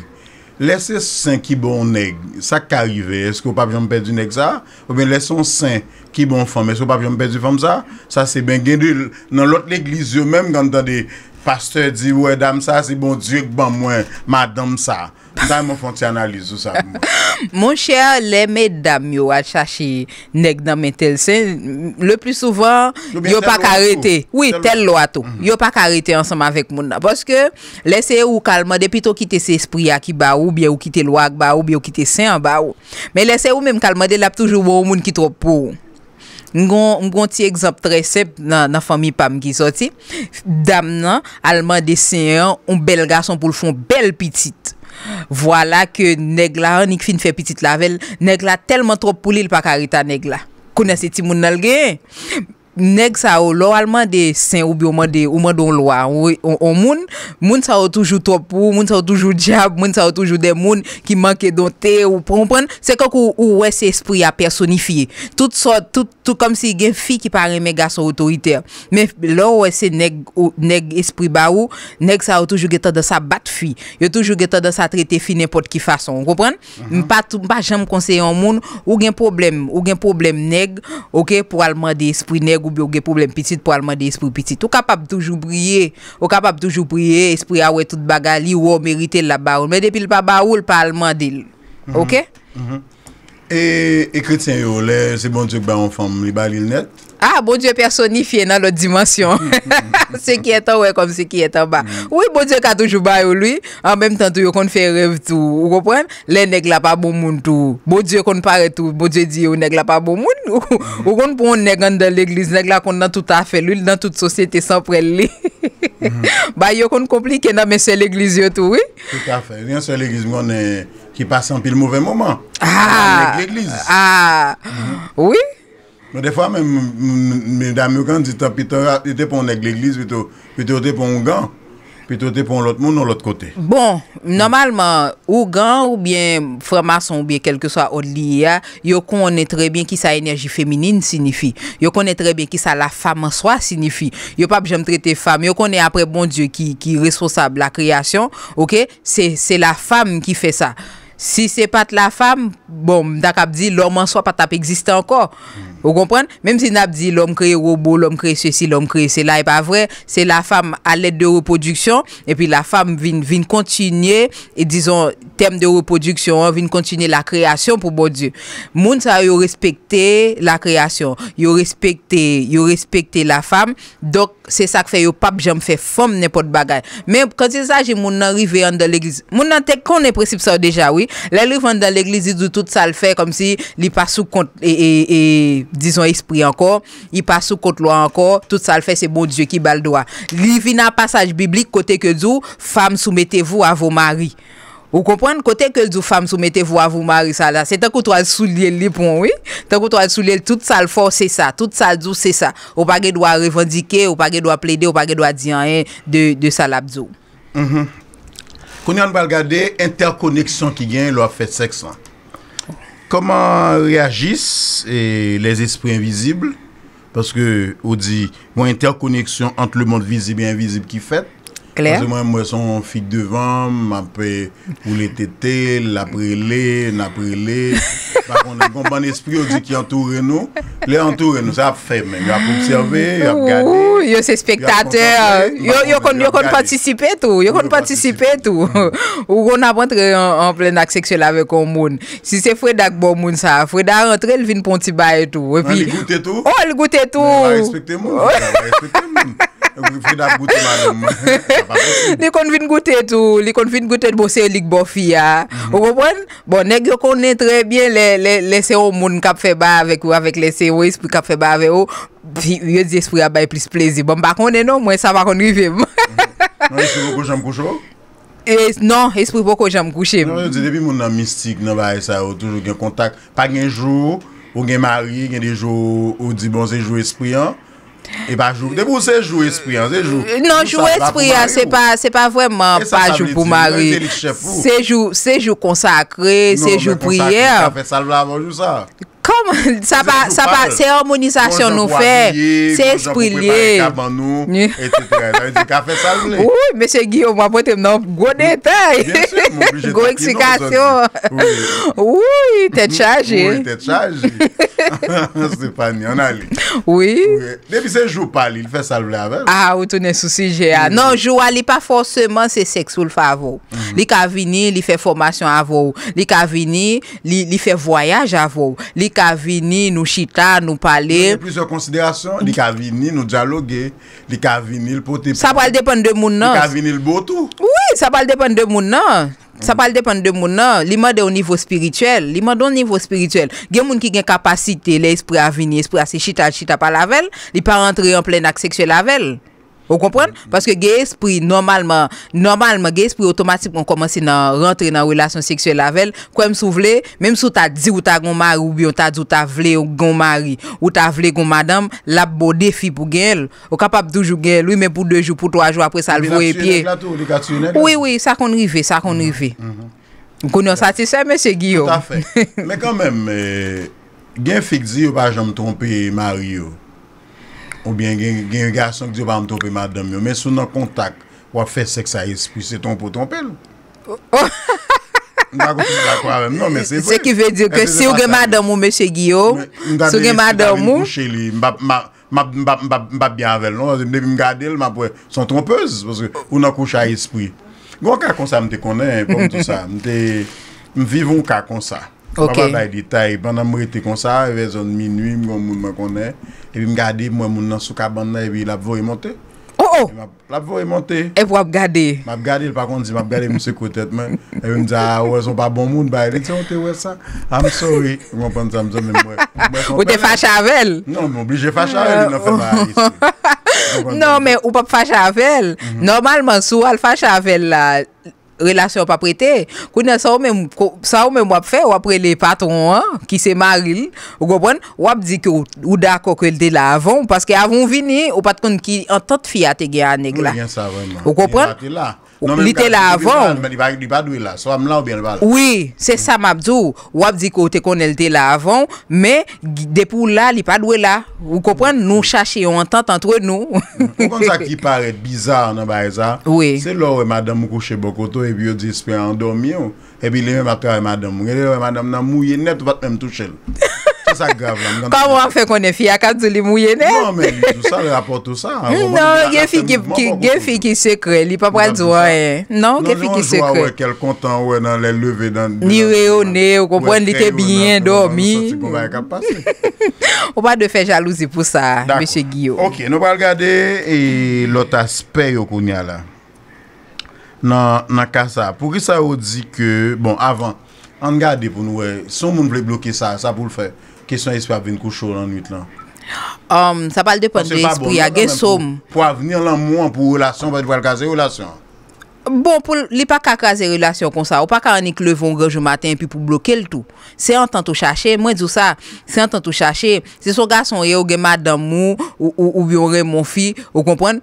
lese semp ki bon neg, sa ka rive, esko pa vyon pe di neg sa, ou ben lese semp ki bon fam, esko pa vyon pe di fam sa, sa se ben gade nan lot l'eglizyo menm, kan tande Pastè di, wè dam sa, si bon djèk ban mwen, ma dam sa. Dan mwen fon ti analize ou sa mwen. [laughs] Mon chè, lè mè dam yo a chache nek dan men tel sen. Le plus souvent, yo pa karete. Oui, tel lo ato. Mhm. Yo pa karete ansanman vek moun. Parce que, lè se ou kalmande, pitou kite se esprit aki ba ou, biè ou kite lo ak ba ou, biè ou kite sen ba ou. Mè lè se ou mèm kalmande, lè ap toujou wè bon, ou moun ki trop pou. Ngon ti egzopt resep nan fami pam ki soti, dam nan, alman de seyon, ou belga son poulchon bel pitit. Vwala ke negla anik fin fe pitit lavel, negla telman trop poulil pa karita negla. Kounese ti moun nal genye? neg sa ou, lor alman de sen ou bi ouman de, ouman don lwa ou moun, moun sa ou toujou topou moun sa ou toujou diag, moun sa ou toujou de moun ki manke don te ou pounpren se kak ou wese espri a personifiye tout so, tout, tout kom si gen fi ki pari mega so otoriter men lor wese neg espri ba ou, neg sa ou toujou geta de sa bat fi, yo toujou geta de sa trete fi nepot ki fason, kounpren mpa mhm. jen mkonseye an moun ou gen problem, ou gen problem neg ok, pou alman de espri neg ou byo ge poublem pitit pou alman de espri pitit. Ou kapap toujou priye, ou kapap toujou priye, espri awe tout bagali ou o merite la baoul. Men depil pa baoul, pa alman dil. Ok? Mm-hmm. Mm-hmm. E, e kriten yo, le sebon tuk baoun fom li balil net, Ah, bon Dieu personnifié dans l'autre dimension. Mm, mm, mm, [laughs] ce qui est en haut comme ce qui est en bas. Oui, bon Dieu a toujours baillé lui. En même temps, tout qu'on fait rêve tout. Vous comprenez? Les nègres là pas bon monde tout. Bon Dieu qu'on parle tout. Bon Dieu dit, les nègres là pas bon monde. Ou qu'on prend nègre dans l'église, nègre là qu'on a tout à fait lui, dans toute société sans prêler. Mm-hmm. [laughs] Bah, y qu'on compliqué dans mais c'est l'église tout, oui. Tout à fait. Rien sur l'église, on est qui passe en pile mauvais moment. Ah! L'église. Ah! Mm-hmm. Oui? Mwen de fwa men, mwen dam yon kan di ta, pi te pon ek l'eglis, pi te ote pon Ougan, pi te ote pon l'ot moun ou l'ot kote. Bon, normalman, Ougan ou bien Fremason ou bien kelke swa Oliya, yo konen trebyen ki sa enerji femenine signifi, yo konen trebyen ki sa la faman swa signifi, yo pap jem trete fam, yo konen apre bon Diyo ki responsab la kreasyon, ok, se la fam ki fe sa. Si se pat la fam, bom, dak ap di l'om an so pat ap existen anko. Ou kompren? Mem si nap di l'om kreye robo, l'om kreye se si, l'om kreye se la e pa vre, se la fam alet de repoduksyon, epi la fam vin kontinye, e dizon tem de repoduksyon, vin kontinye la kreasyon pou bon di. Moun sa yo respekte la kreasyon, yo respekte, yo respekte la fam, dok Se sak fe yo pap, jom fe fom, ne pot bagay. Men, konti sa, jim moun nan rive yon dan l'eglizi. Moun nan tek konen presip sa deja, oui. La rive yon dan l'eglizi, tout sa l'fe, kom si li pas sou kont e, e, e, dison esprit ankor, li pas sou kont lwa ankor, tout sa l'fe, se bon, dieu ki bal doa. Li vi nan passage biblike, kote ke zou, fam soumete vou a vou mari. Ou kompwen kote ke ljou fam sou mette vou avou mari sa la. Se tankou tou al sou liye li pou mwen, oui. Tankou tou al sou liye, tout sal for se sa. Tout sal jou se sa. Ou pa ge dwa revendike, ou pa ge dwa pleide, ou pa ge dwa diyanen de sal abzou. Mm-hmm. Koni an balgade, interkoneksyon ki gen lwa fet seks lan. Koman reagis e, les esprits invisibles? Paske ou di, mwen interkoneksyon ant le monde visible-invisible ki fet. Claire. Parce que moi, moi, son fille devant, m'a fait pour les tétés, l'a brûlé, l'a brûlé. [laughs] Par contre, un bon esprit dit qui entoure nous, les entoure nous, ça fait même. Il a observé, il a regardé. Yo, c'est spectateur. Yo, kon participer tout. Yo, kon participer tout. Mm. Ou on a rentré en plein acte sexuel avec un monde. Si c'est Fredak bon monde ça, Fredak rentrer, il vient pour un petit bail et tout. Et puis. Oh, il goûte tout. Il va respecter le monde. [laughs] [laughs] Li kon vin goutet ou Li kon vin goutet bo se lik bo fi ya mhm. Ou gopwen Bon, nek yo konnen trebyen Lese ou moun kap feba avek ou Avèk lese ou espri kap feba avek ou Yo di espri abay plis plezi Bon, bakon eno mwen sa bakon rivim Non, espri bo ko jam kouche ou? Non, espri bo ko jam kouche Non, yo di depi moun nan mistik nan ba Toujou gen kontak Pa gen jou ou gen mari Ou di bon se jou espri an Et bah jouer. De c'est jouer esprit. Hein, c'est joué. Euh, non, jouer esprit, hein, c'est pas, vraiment pas jouer pour Marie. C'est jouer consacré, c'est jouer prière. Consacré, ça fait sa pa, sa pa, se hormonizasyon nou fe, se espilye ou, mese Giyo mwa pote mnon, gwo detay gwo eksikasyon ou, te tchaje ou, te tchaje se panye, an ali debi se jou pali, li fe salve la a ou toune sou sije a non, jou ali pa forceman se seksou li fe avou, mhm. li ka vini, li fe formasyon avou, li ka vini li fe voyaj avou, li ka ka vini, nous chita, nou pale. considérations. Il li ka vini, nou Il li venir, vini, l'pote. Sa pal dépendre de moun nan. venir, ka vini, tout. Oui, sa pal dépendre de moun nan. Sa pal depan de moun nan, li mande niveau ou spirituel, li au niveau ou nivou spirituel. Gen moun ki gen kapasite, le espri venir, espri ase chita chita pa lavel, li pa rentre en pleine ak seksuel lavel. Ou kompon, paske gen espri normalman, normalman gen espri otomatip kon komansi nan rentre nan relasyon seksuel lavel, kwen m sou vle, menm sou ta di ou ta gon mari ou bi, ou ta di ou ta vle ou gon mari, ou ta vle gon madame, la bo defi pou gen el, ou kapap toujou gen el, ou men pou 2 jou, pou 3 jou, apre salvo e piye. Ou di katsyounen? Oui, oui, sa kon rive, sa kon rive. M kon yon satisè, M. Guillaume? Ta fè, men kon men, gen fik di ou pa jom trompe mari yo? Ou bien gen yon gason ki diyo pa m toupe ma dèm yo. Men sou nan kontak wap fè seks a espri. Se ton pou tèmpe lò. M nan koucha a espri. Non men se fè. Se ki vè diyo ke si ou gen ma dèm mou mèche Giyo. Sou gen ma dèm mou. M nan koucha a espri. M nan koucha a espri. M nan koucha a espri. Kwa mwen bay di tay, pandan mwen ite konsa, vè zon mi nwi, mwen mwen mwen konè. E li mwen gade, mwen mwen nan sou ka bandan, e li la vò yi monte. Oh oh! La vò yi monte. E vò ap gade. Mwen ap gade, lè pa konti, mwen ap gade mwen se kote tmen. E li mwen dja, wè zon pa bon moun bay, lè ti yon te wè sa. I'm sorry, mwen pan zan mwen mwen mwen. Wè te fach avel? Non, mwen oblije fach avel, lè nan fè mwen a yi se. Non, mwen ou pa fach avel. Mhm. Normalman sou al fach avel la... Relasyon pa prete, kwenye sa ou men wap fe wapre le patron ki se maril, wap di ki ou da kokel de la avon, paske avon vini ou patkon ki an tot fiyate ge aneg la. Mwenye sa ou men wap prete la. Li te la avon Ou ap di kote konel te la avon Me depou la Li pa dwe la Ou kompwen nou chache Ou antante antwe nou Ou kon sa [laughs] ki pare bizar nan ba eza Se lor e madame mou kouche bokoto E pi yo dispe an domi yo oh. E pi le mè matra e madame mou E li lor e madame nan mouye net vat mè m touche l [laughs] sa grav non, non, la. Kamo an fe konen fi akadou li mouye net? Non men, sa le apotou sa. Non, gen fi gen fi ki sekre, li papwa djwa e. Non, gen fi ki sekre. Non, gen fi ki sekre. Ni reyone, ou konpwen li te biyen, domi. Ou pa de fe jalouzi pou sa, M. Guyo. Ok, nou pa l'gade e lota spey yo kounya la. Nan, nan ka sa. Pou ki sa ou di ke, bon, avan, an gade pou nou e, son moun vle bloki sa, sa pou l'fè. Kèsyon espo avèn kouchou nan nwit lan? Um, sa pal depande espo bon, yage som. Pwa avèn lan moun pou oulasyon, pati pou alkaze oulasyon. Bon pou li pa kakaze relasyon kon sa, ou pa ka ane klevon rejou matin pi pou bloke l tou, se an tentou chache, mwen djou sa, se an tentou chache, se sou gason ye ou gen maddam mou, ou bi orè moun fi, ou kompon,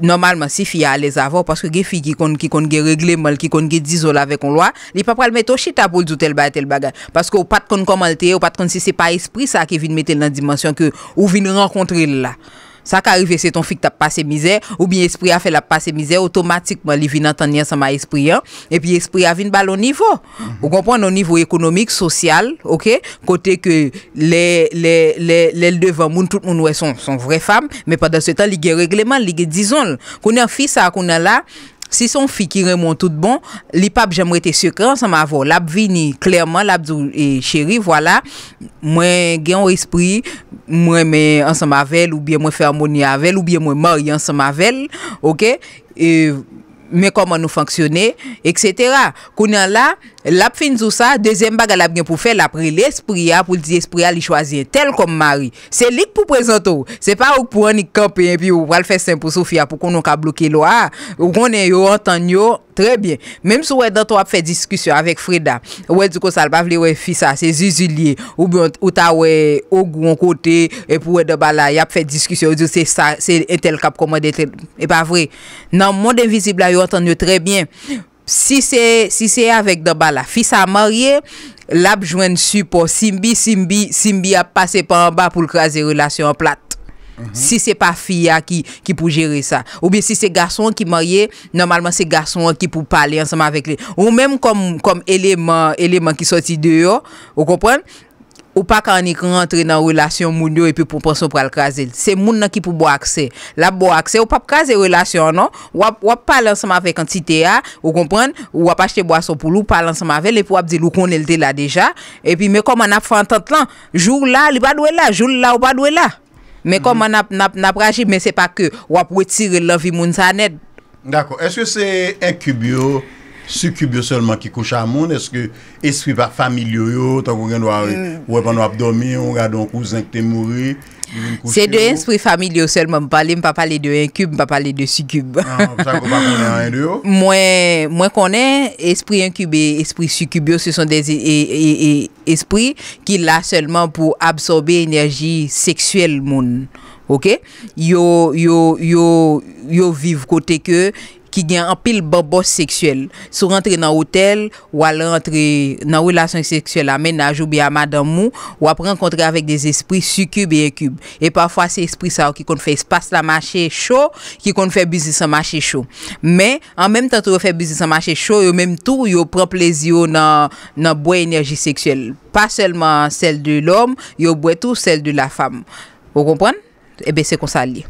normalman si fi a alè zavò, paske gen fi ki kon gen regle mal, ki kon gen dizol avè kon lwa, li pa pral meto chita pou ljou tel bagay tel bagay, paske ou pat kon komalte, ou pat kon si se pa espri sa ke vin metel nan dimensyon ke ou vin renkontre l la. Sa ka rive se ton fik ta pase mizè, ou mi espri a fe la pase mizè, otomatik mwen li vin an tan nyan sa ma espri an, epi espri a vin balon nivou. Ou kompon nan nivou ekonomik, sosyal, ok, kote ke lèl devan moun tout moun wè son vre fam, me padan se tan li gen regleman, li gen dizon, kounen fi sa, kounen la, Si son fikire moun tout bon, li pab jem mwen te sekre ansan ma vò. Lab vini, klèrman, lab zoun e chéri, wala, mwen gen ou espri, mwen mwen ansan ma vel, oubyen mwen fermouni a vel, oubyen mwen mòy ansan ma vel, ok? E, mwen koman nou fanksyonè, etc. Kounen la... Lap fin sou sa, dezem bag alap gen pou fèl apre l'esprit ya pou l'di esprit ya li chwazye tel kom mari. Se lik pou prezent ou, se pa ou pou anik kampen, pi ou pou al fèstèm pou sou fia pou konon ka blokè lo a. Ou konen yo, anten yo, trebyen. Mem sou wè dantou ap fè diskusyon avèk Freda, wè djou konsal, bavle wè fisa, se zizilye, ou ta wè ou goun kote, ep wè dabala, yap fè diskusyon, ou djou se sa, se entel kap komode, ep avre. Nan moun de vizib la yo anten yo trebyen. Si se avek daba la, fis a marye, lap jwen su po, simbi, simbi, simbi a pase pa an ba pou lkaze relasyon plat. Mhm. Si se pa fi a ki pou jere sa. Ou bi si se garson ki marye, normalman se garson ki pou pale ansama avek le. Ou menm kom eleman ki soti deyo, ou komprenn? Ou pa kan ni rentre nan relasyon moun yo epi pou panso pral kaze. Se moun nan ki pou bo akse. La bo akse, ou pa pral kaze relasyon, non? Ou ap pale ansama vek an ti te ya, ou kompren, ou ap achete bo aso pou lou, pale ansama vek, epi ou ap di lou kon el de la deja. Epi me kom an ap fantant lan, joul la li badwe la, joul la ou badwe la. Me mm-hmm. kom an ap nap rajib, men se pa ke ou ap wetire la vi moun saned. Dako, eske se ekubyo... sukubyo selman ki koucha moun, eske espri pa familyo yo, tako gen dwa we pa nou ap domi, ou ga don kouzen kte mouri, se de espri familyo selman, m pa pale de inkub, m pa pale de sukub. An, psa kou pa konen an de yo? Mwen konen, espri inkub e espri sukub yo, se son e, de espri ki la selman pou absorbe enerji seksuel moun. Ok? Yo viv kote ke yo, ki gen apil bobo seksuel. Sou rentre nan hotel, ou al rentre nan wilasyon seksuel, amen na jou biya madan mou, ou ap renkontre avèk des espris su kubi e kubi. E pafwa se espris sa ou ki kon fè espas la machè chou, ki kon fè bizis sa machè chou. Men, an menm tan tou fè bizis sa machè chou, yo menm tou yo pran plezio nan boye enerji seksuel. Pa selman sel du lom, yo boye tou sel du la fam. Ou kompwen? Ebe se kon sa li.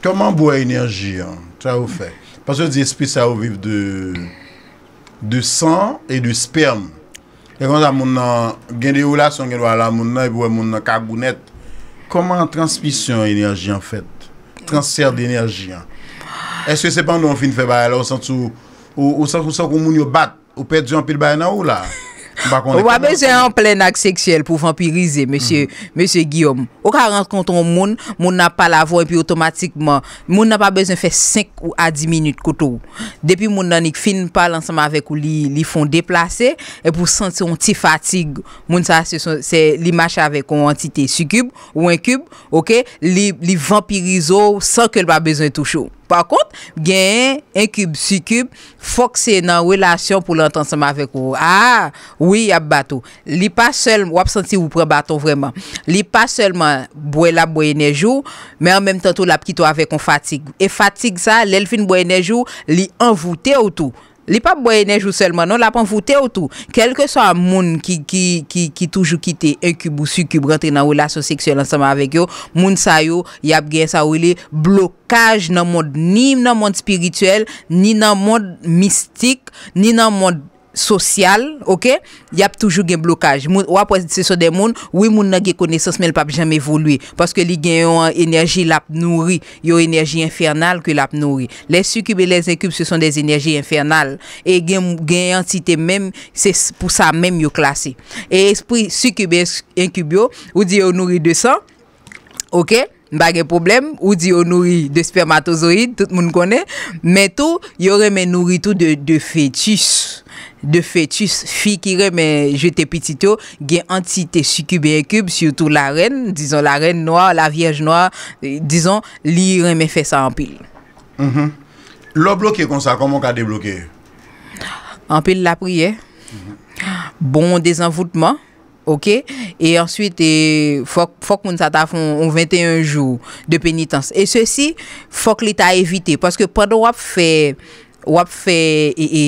Koman boye enerji an? Tra ou fe? Pas yo di espri sa ou viv de... De san et de sperme. E kon sa moun nan gen de ou la, son gen wala moun nan, ek wè moun nan karbounet. Koman transpisyon enerji an fet? Transsert enerji an? Eske sepan nou an fin fe baye la, ou san sou... Ou san sou san kou moun yo bat, ou pet jan pil baye nan ou la? Ou a bezen an plen ak seksyel pou vampirize Mese mhm. Guillaume Ou ka renkonton moun, moun na pa la vo E pi otomatikman, moun na pa bezen Fe 5 ou a 10 minute koutou Depi moun nanik fin pal ansama Avèk ou li fon deplase E pou santi yon ti fatig Moun sa se li mach avèk Ou an titi si kub ou en kub Ok, li vampirizo San ke l pa bezen tou chou Par kont, gen, en kub, si kub, fokse nan wèlasyon pou l'entenseman avèk ou. Ah, wè y ap batou. Li pa sel, wap senti wè pre batou vreman. Li pa selman bwè la bwè nejou, mè an mèm tentou la pkito avè kon fatik. E fatik sa, lèl fin bwè nejou, li anvoutè ou tou. Li pa boye nej ou selman nou, la pan foute ou tou. Kelke sa moun ki toujou kite, ekub ou sukub rentre nan wilasyon seksyel ansama avek yo, moun sayo, yapge sa wile, blokaj nan mod nim, nan mod spirituel, ni nan mod mistik, ni nan mod Sosyal, ok, y ap toujou gen blokaj. Ou ap wazite se sou den moun, ou moun nan gen kone sas men l pa p jame evoluy. Paske li gen yon enerji l ap nouri. Yo enerji infernal ke l ap nouri. Le sukube, le zekube se son de enerji infernal. E gen yon entite men, pou sa men yon klasi. E esprit sukube, zekube, ou di yo nouri de san, ok, bagen problem, ou di yo nouri de spermatozoid, tout moun konen, men tou, yo remen nouri tou de fetish. De fetus, fi ki reme jete piti to, oh, gen antite sukube ekub, syoutou la ren, dizon la ren noa, la viej noa, dizon li reme fe sa anpil. Lo bloke kon sa, koman ka debloke? Anpil la priye, mm-hmm. bon desenvoutman, ok, e answite fok moun satafon 21 jou de penitans. E sosi, fok li ta evite, paske pad wap fe, wap fe e...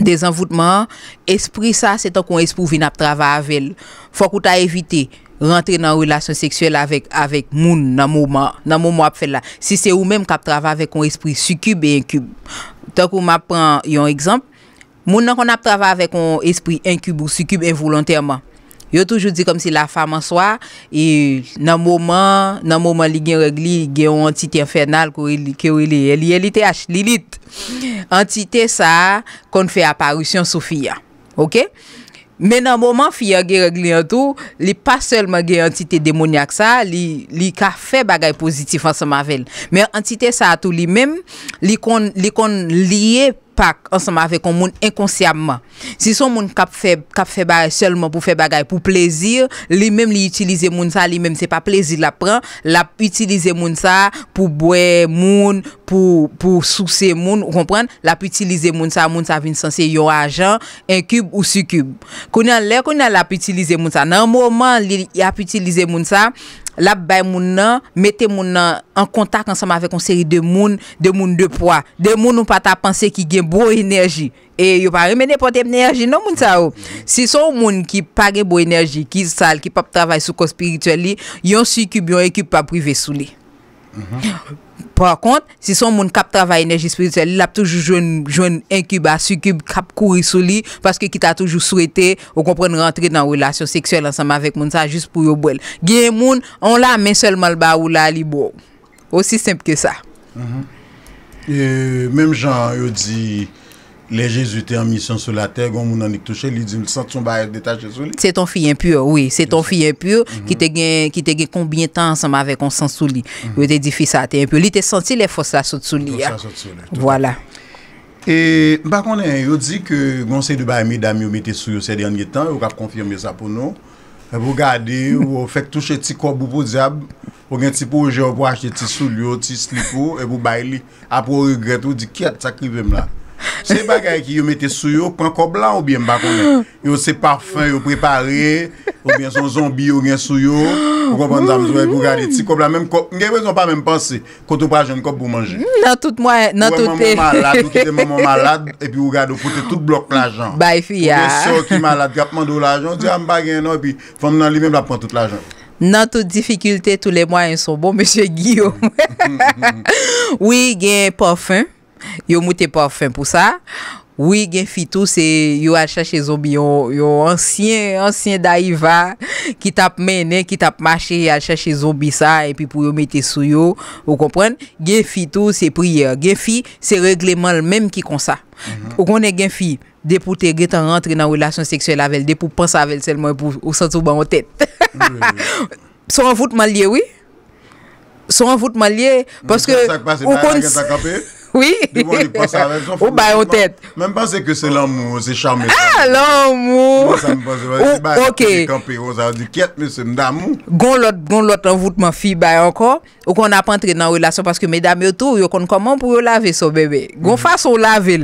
Des envoutman, espri sa se ton kon espri vin ap trava avèl. Fok ou ta evite rentre nan relasyon seksuel avèk moun nan mou ap fèl la. Si se ou mèm kap trava avèk kon espri sukub e inkub. Ton kon ma pran yon ekzamp, moun nan kon ap trava avèk kon espri inkub ou sukub involontèrman. Yo toujou di kom si la fam an swa, nan mouman li gen regli gen yon entite infernal kou li elite ach, li lite. Entite sa kon fè aparisyon sou fiyan. Men nan mouman fiyan gen regli an tou, li pa selman gen entite demonyak sa, li ka fè bagay pozitif an seman vel. Men entite sa tou li men, li kon liye... Fak, anseman ave kon moun ekonsyamman. Si son moun kap feb, kap feb aye selman pou feb aye pou plezir, li men li itilize moun sa, li men se pa plezir la pran, la itilize moun sa pou bwe moun, pou souse moun, ou kompran, la itilize moun sa, moun sa vin sanse yo ajan, en kub ou si kub. Konen lè konen la itilize moun sa, nan mouman li ap itilize moun sa, La bay moun nan, mette moun nan an kontak ansama avek an seri de moun, de moun de pwa. De moun nou pata panse ki gen bo enerji. E yo pa remene potem enerji nan moun sa ou. Oh. Si son moun ki pa gen bo enerji, ki sal, ki pap travay sou kos piritweli, yon si kubyon e ki pa prive sou li. Mm-hmm. Po an kont, si son moun kap travay enerji spesitsel, il ap toujou joun inkub asikub, kap kouri sou li, paske ki ta toujou souwete ou kompren rentre nan relasyon seksuel ansanman vek moun sa, jist pou yo bwel. Gen moun, on la men selman lba ou la li bo. Osi semp ke sa. Mem jan yo di... Le jesute en misyon sou la te, goun moun anik touche, li di msant sou bayek detache sou li? Se ton fiyen pyo, oui, se ton fiyen pyo ki te gen, ki te gen konbien tan anseman avek kon san sou li. Li te senti le fos la sot sou li, ya. Fos la sot sou li. Voilà. E, bakonnen, yo di ke gounse di baye mi dami ou mi te sou yo se denye tan, yo rap konfirmye sa pou nou, evou gade, [laughs] ou fek touche ti kobou pou diab, ou gen ti pou ouje ou wache ti sou li, ou ti slipou, evou baye li, apou ou regret ou di kiet sakrive mla. Se bagay ki yo mette sou yo, pren kob la ou bien ba konen? Yo se parfum, yo prepare, ou bien son zombi yo gen sou yo, ou konpon zan mzouwe pou gade ti kob la. Mwen gen bezon pa mwen panse, kontou pa jen kob pou manje. Nan tout mwen, nan e tout te. Mwen mwen mwen malade, ou ki te mwen mwen malade, epi ou gade ou fote tout blok l'ajan. Bay fi ya. Ou gen son ki malade, gapman do l'ajan, diya mba gen nou, epi fom nan li mwen la pren tout l'ajan. Nan tout difikulte, tout le mwen yon son bon, mèche Guillaume. [laughs] Ou gen parfum. Yo mou te pa fin pou sa. Oui, gen fi tou se yo a chache zobi yo ansyen, ansyen daiva. Ki tap menen, ki tap mache a chache zobi sa. E pi pou yo mete sou yo. Ou kompren? Gen fi tou se prier. Gen fi se regleman l'mem ki konsa. Mhm. Ou konen gen fi, depou te getan rentre nan wilasyon seksuel avèl. Depou pan sa avèl selman pou ou san sou ban o tèt. Sou anvout malye, oui? Sou anvout malye. Ou konen se... [laughs] Ou bayon tèt? Mèm pa se ke se lèm mou, se chanmè. Ah, lèm mou! Mèm pa se ke se lèm mou, se chanmè. Gon lòt anvoutman fi bayon kon, ou kon apantre nan wèlasyon, paske mèdame yotou, yon kon koman pou yon lave so bebe. Gon mhm. fase ou lave,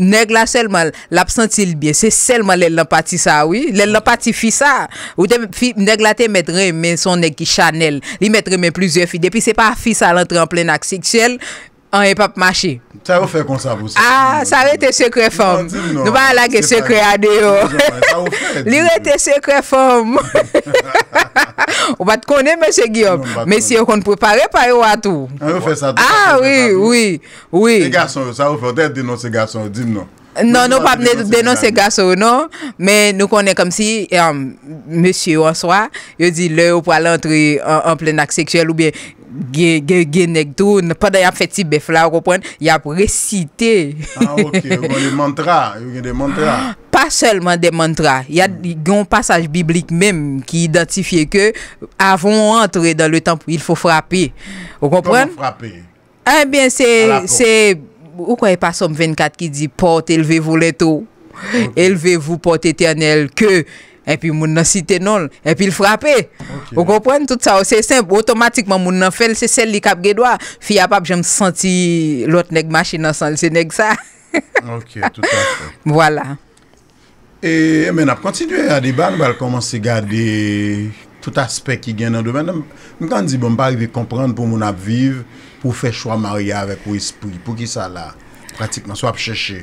neg la selman l'absenti l'byè, se selman lèl l'empatisa, lèl l'empatifi sa. Ou te, fi neg la te metre men son neg ki chanel, li metre men plizè fi, depi se pa fi sa l'antre anplem ak seksyèl, An e pap machi. Sa ou fe konsabousi. A, sa ah, re te sekre fom. Nou pa ala ke sekre ade yo. [laughs] Li re te sekre fom. [laughs] Ou bat konen mèche Giyop. Mèche yo kon prepare pa yo atou. A, ou fe sa. A, ou fi. Ou fi. E gason, sa ou fe. Ou te denon se gason, di mnon. Non, nou pap ne denon se gason, non. Mèche yo konen kom si mèche yo answa. Yo di le ou pou ala entri en plenak seksuel ou biye. genek tou, padan yon feti bef la, yon ap resite. Ah, ok, yon yon yon mantra. Pas selman de mantra, yon hmm. passage biblike men ki identifiye ke, avon antre dan le temple, yon fwo frape. Yon fwo frape? A, ben, se, ou kwa yon pasom 24 ki di, pot, elve vou leto, elve vou pot etenel, ke, epi moun nan sitenol, epi l frape. Ou kompwen tout sa, ou se semp, otomatikman moun nan fel se sel li kap gedwa, fi ap ap jem senti lot nek machina san, se nek sa. Ok, tout ap. Voilà. E men ap kontidue adi ban, bal koman se gade tout aspek ki gen nan domen. Mwen kan di bon pari ve kompren pou moun ap vive, pou fe chwa maria avek ou espri, pou ki sa la pratikman so ap cheshe.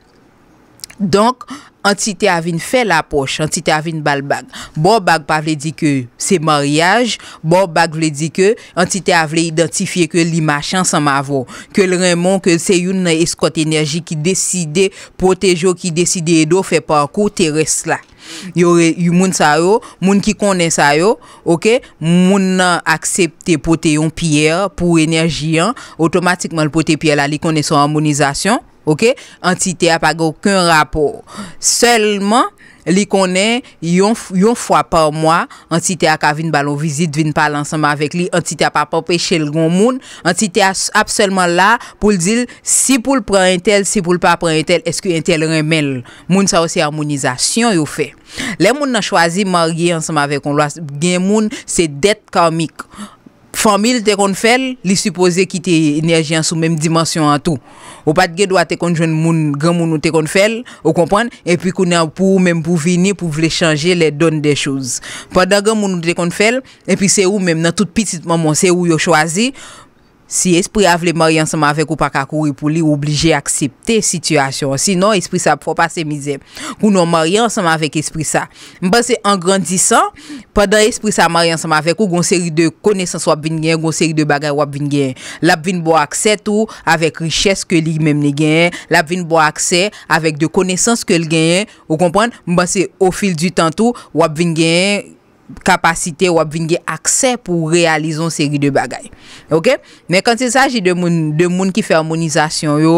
Donk, entite avin fe la poche, entite avin bal bag. Bo bag pa vle di ke se mariage, bo bag vle di ke entite avle identifiye ke li machan sa mavo. Ke lreman ke se yon nan eskote enerji ki deside pote jo ki deside edo fe parkou teres la. Yon moun sa yo, moun ki kone sa yo, moun nan aksepte pote yon piyer pou enerji an, otomatikman l pote piyer la li kone sa harmonizasyon. Ok, an tite a pa ge ouken rapor, selman li konen yon fwa pa ou mwa, an tite a ka vin balon vizit, vin pal ansama vek li, an tite a pa pa peche lgon moun, an tite a ap selman la pou li dil, si pou l prentel, si pou l pa prentel, eske yon tel remel, moun sa ou se harmonizasyon yo fe. Le moun nan chwazi marge ansama vek, gen moun se det karmik. Famil te kon fel, li suppose ki te enerjian sou menm dimensyon an tou. Ou pat ge do a te kon jwen moun, gen moun ou te kon fel, ou kompon, epi kou nan pou menm pou vini pou vle chanje le don de chouz. Padan gen moun ou te kon fel, epi se ou menm nan tout pitit maman, se ou yo chwazi, Si espri avle marye ansama avek ou pa kakouri pou li ou obligi aksepte situasyon. Sinon, espri sa pou fwa pase mizep. Kou nou marye ansama avek espri sa. Mbase, an grandisan, padan espri sa marye ansama avek ou, goun seri de konesans wap vin gen, goun seri de bagay wap vin gen. Lap vin bo akse tou, avek riches ke li mem ne gen. Lap vin bo akse, avek de konesans ke li gen. Ou kompon, mbase, ou fil du tan tou, wap vin gen. kapasite ou ap vin gen akse pou realizon seri de bagay. Ok? Men kan se saji de moun ki fe hormonizasyon yo,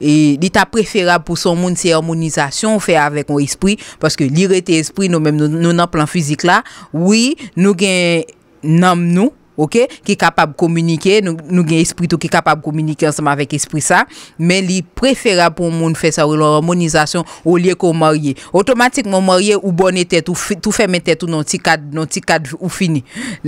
di e ta preferab pou son moun se hormonizasyon ou fe avek ou espri, paske li rete espri nou men nou nan plan fizik la, oui, nou gen nam nou, Ok, ki kapab komunike, nou gen espri tou ki kapab komunike anseman vek espri sa, men li prefera pou moun fè sa ou lor hormonizasyon ou liye ko morye. Otomatik moun morye ou bon etè tou fè men tè tou non ti kad ou fini.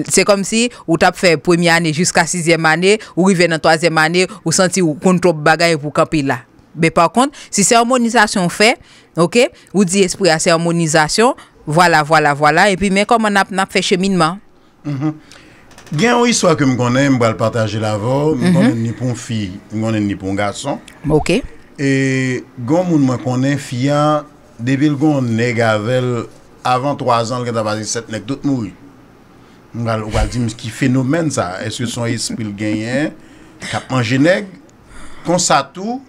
Se kom si ou tap fè premye anè jiska 6è manè, ou rive nan 3è manè, ou senti ou kontrop bagay pou kapi la. Be par kont, si se hormonizasyon fè, ok, ou di espri a se hormonizasyon, wala, wala, wala, e pi men kom an ap fè cheminman. Mm-hmm. Gen ou yiswa ke m konen, m boal partaje la vo, m mhm. konen nipon fi, m konen nipon gason. Ok. E goun moun m konen fiyan, debil goun neg avel, avan 3 an l gen ta pasi 7 neg, tout mouy. M boal wazim ki fenomen sa, eske son yis pil genyen, kap manje neg, konsa tou,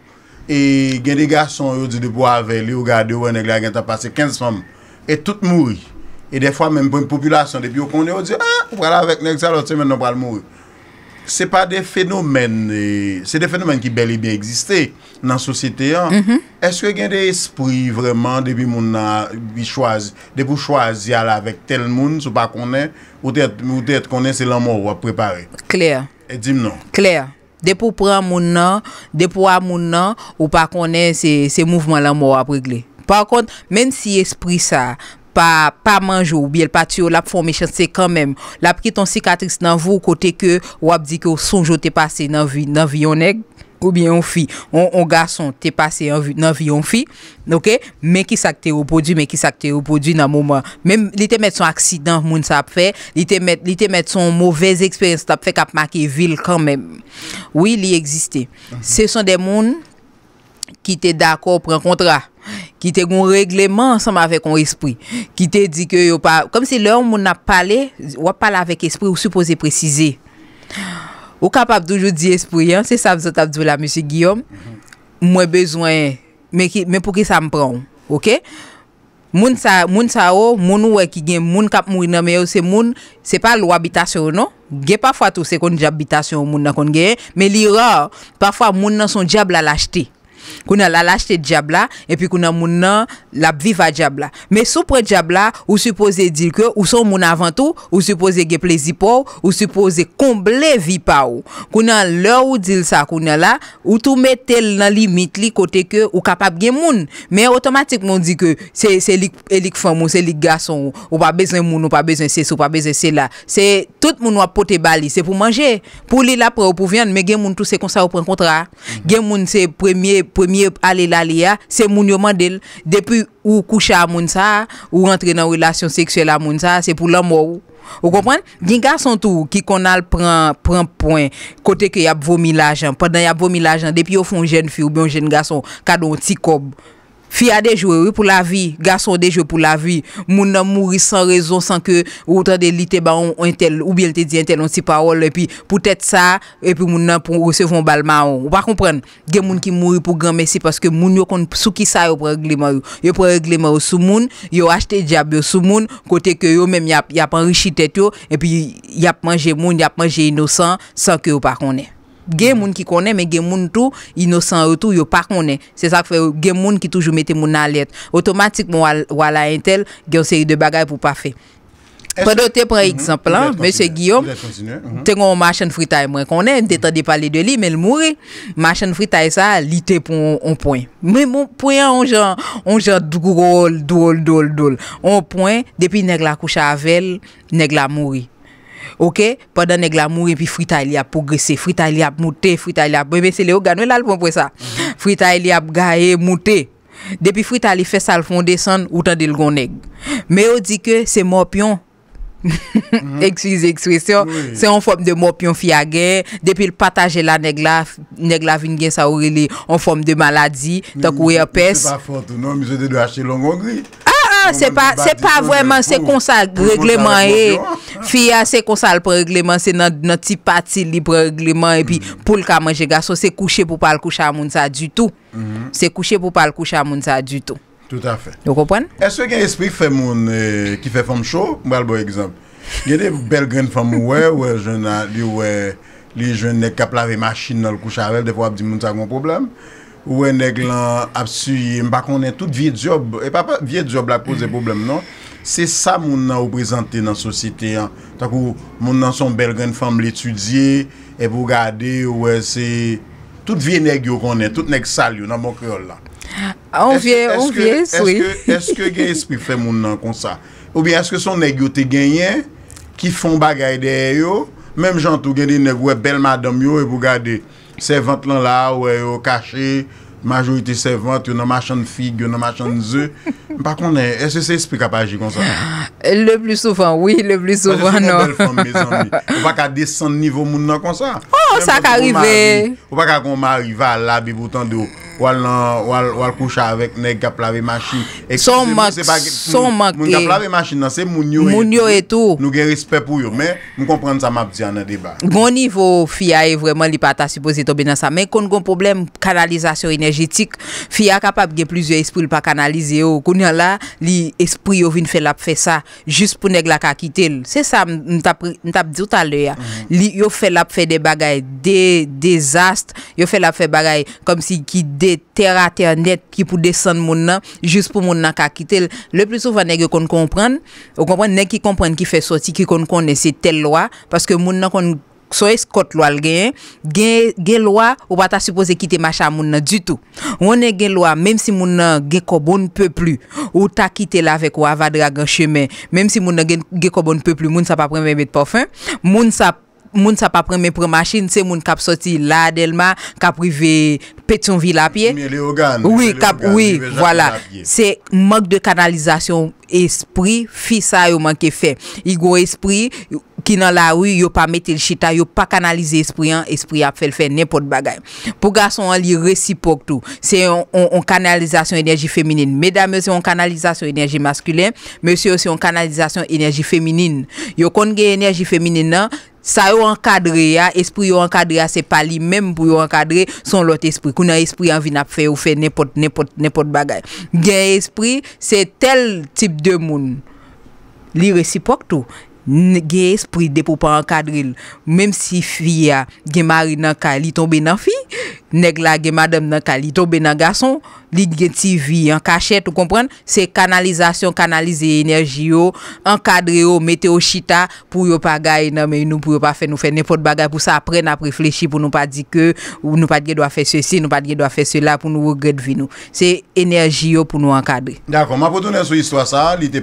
e gen de gason yo di debo avel, yo gade wè neg la gen ta pasi 15 fam, et tout mouy. E defwa menm bon populasyon, depi ou konye ou di, non. a, ou pralavek nek sa, lote menm nan pralmou. Se pa de fenomen, se de fenomen ki bel e bien existe, nan sosyete an, eske gen de espri vreman, depi moun nan, bi chwazi, depi chwazi ala vek tel moun, sou pa konen, ou te et konen se lan mou a prepari. Kler. E di mnon. Kler. Depi ou pran moun nan, depi ou a moun nan, ou pa konen se mouvman lan mou a pregle. Par kont, menm si espri sa, moun nan, pa manjou, bi el patyou, la pou mè chansè kan mèm. La pou ki ton sikatris nan vou, kote ke wap di ke ou sonjou te pase nan vi yonèk, ou bi yon fi, ou garçon te pase nan vi yon fi, men ki sakte ou podi, men ki sakte ou podi nan mou mè. Mèm li te met son aksidant moun sa ap fè, li te met son mouvèz eksperyans ta ap fè kap makè vil kan mèm. Oui, li eksiste. Se mhm. son de moun ki te d'akop renkontra, Ki te goun regleman ansanm avè kon espri. Ki te di kè yo pa... Kom se lè yon moun ap pale, wap pale avèk espri ou suppose precize. Ou kapap doujou di espri, se sa vizot ap di wè la, M. Guillaume, mhm. mwen bezwen, mwen pou ki sa mpran. Ok? Moun sa ou, moun e wè ki gen, moun kap moun namè yo, se moun, se pa lou abitasyon, no? Gen pafwa tou se kon di abitasyon, moun na kon gen, men li ra, pafwa moun nan son diable alachte. Ok? kou nan lalache te diabla epi kou nan moun nan lab viva diabla me sou pre diabla ou suppose di ke ou son moun avan tou ou suppose ge plezi pou ou suppose komble vi pa ou kou nan lor ou dil sa kou nan la ou tou me tel nan limit li kote ke ou kapap gen moun me otomatik moun di ke se lik famou se lik gason ou pa bezen moun ou pa bezen ses ou pa bezen sela se tout moun wap pote bali se pou manje pou li la pre ou pou vyan me gen moun tout se konsa ou pren kontra gen moun se premye premye ale lale ya, se moun yo mandel. Depi ou koucha a moun sa, ou rentre nan relasyon seksuel a moun sa, se pou l'amou. Ou kompwane? Din gason tou, ki kon al pran poin, kote ke yap vomi l'ajan. Pendan yap vomi l'ajan, depi ou fon jen fi ou bon jen gason, kadon ti kob. Fi a dejwe ou pou la vi, gason dejwe pou la vi, moun nan mouri san rezon san ke ou tan de lite ba ou entel ou bielte di entel ou si parol e pi pou tete sa e pi moun nan recevon balman ou. Ou pa kompren, gen moun ki mouri pou gran mesi paske moun yo kon sou ki sa yo pre regleman ou. Yo pre regleman ou sou moun, yo achete jab yo sou moun, kote ke yo menm yap enri chitet yo e pi yap manje moun, yap manje inosan san ke ou pa konen. Gen moun ki konen, men gen moun tou, inosan ou tou, yo pak mounen. Se sak fe gen moun ki toujou mette moun alet. Otomatik moun wala entel, gen seri de bagay pou pa fe. Pè do te pre eksemple, mèche Guillaume, mhm. te ngon Machen Fritay mwen konen, mte te depale de li, men mouri, Machen Fritay sa lite pou moun pon. Mwen moun pon anjan, anjan dougol, doul, doul, doul. Moun pon, depi neg la koucha avel, neg la mouri. Ok, padan neg la mou, epi frita li ap pogrese, frita li ap moute, frita li ap moute, depi frita li fes al fondesan, outan dil gon neg. Me ou di ke se mopyon, ekswese, ekswese, se an form de mopyon fi agen, depi l pataje la neg la, neg la vin gen sa orile, an form de maladi, tak ouye pes. Se pa vwèman se konsal reglèman e, fia se konsal pre reglèman, se nan ti pati libre reglèman e pi pou l ka manjega. So se kouche pou pal koucha moun sa du tout. Se kouche pou pal koucha moun sa du tout. Tout afe. Yo kopwenn? Eswe gen espri fè moun ki euh, fè fèm chou? Mwal bo ekzamp. Genè belgen fèm wè, wè [laughs] jwè nan li wè, li jwè ne kaplare machin nan l koucha wè, defo ap di moun sa kon probleme. Ouwe neg lan, ap suye, mba konen, tout vie job, e pa pa vie job la pose problem non? Se sa moun nan ou prezante nan sosite an, takou moun nan son belgen fom l'etudye, e pou gade, ouwe se, tout vie neg yo konen, tout neg sal yo nan mou kreol la. On vie, on vie, souye. Eske gen espri fe moun nan kon sa? Ouwe eske son neg yo te genyen, ki fon bagay de e yo, mem jantou genye neg we bel madam yo e pou gade? Sevent lan la ou kache Majorite sevent Yo nan machan fig, yo nan machan ze [laughs] Par konè, eske se espik apajik konsa? Le blu soufan, oui le blu soufan Ou baka desen nivou moun nan konsa? Ou sa ka rive Ou baka kon ma rive ala bi boutan de ou wal koucha avek neg gaplave machin. Son mak, son mak. Moun gaplave e- machin nan, se moun yo etou. Nou gen rispe pou yon, men moun komprende sa map diyan nan debat. Gon nivou fia e vreman li pata suposito benan sa, men kon goun problem kanalizasyon enerjitik, fia kapap gen plizye espri l pa kanalize yo. Kon yon la, li espri yo vin felap fe sa, jist pou neg la ka kite l. Se sa, mtap djoutan le ya. Li yo felap fe de bagay, de dezast, yo felap fe bagay, kom si ki de ter a ter net ki pou desan moun nan jist pou moun nan ka kite l. Le plus souvent, nek ki konn kompren, nek ki kompren ki fe soti ki konn kone, se tel lwa, paske moun nan konn soye skot lwa lgen, gen lwa ou pa ta suppose kite machan moun nan du tou. Moun nan gen lwa, menm si moun nan ge kobon pe plu, ou ta kite l avek ou ava drag an chemen, menm si moun nan ge kobon pe plu, moun sa pa preme bet pa fin, moun sa pa preme bet pa fin, Moun sa pa preme prema chine, se moun kap soti la delma, kap rive pet yon vila apye. Mye le ogan. Oui, kap, oui, wala. Se mok de kanalizasyon espri, fi sa yo manke fe. Igo espri... ki nan la ou yo pa mette l chita, yo pa kanalize espri an, espri ap fèl fè nèpot bagay. Pou ga son an li resipok tou, se yon kanalizasyon enerji feminin. Medame se yon kanalizasyon enerji maskulen, mèsyo se yon kanalizasyon enerji feminin. Yo kont gen enerji feminin nan, sa yo ankadre ya, espri yo ankadre ya, se pa li mèm pou yo ankadre son lot espri. Kou nan espri an vin ap fè, ou fè nèpot bagay. Gen espri, se tel tip de moun, li resipok tou, gen esprit de pou pa ankadril. si fia gen mari nan ka li tombe nan fi, la gen madame nan ka li tombe nan gason, li gen en cachette an kachet, c'est canalisation canaliser énergie kanalize enerji yo, chita, pour yo pa nous nan men nou, pou yo pa fe nou fe nepot bagay, pou sa apren ap reflechi, pou nou pa di ke, ou nou pa di ge do a fe se si, nou pa di ge do a fe se la, pou nou regret vi nou. Se enerji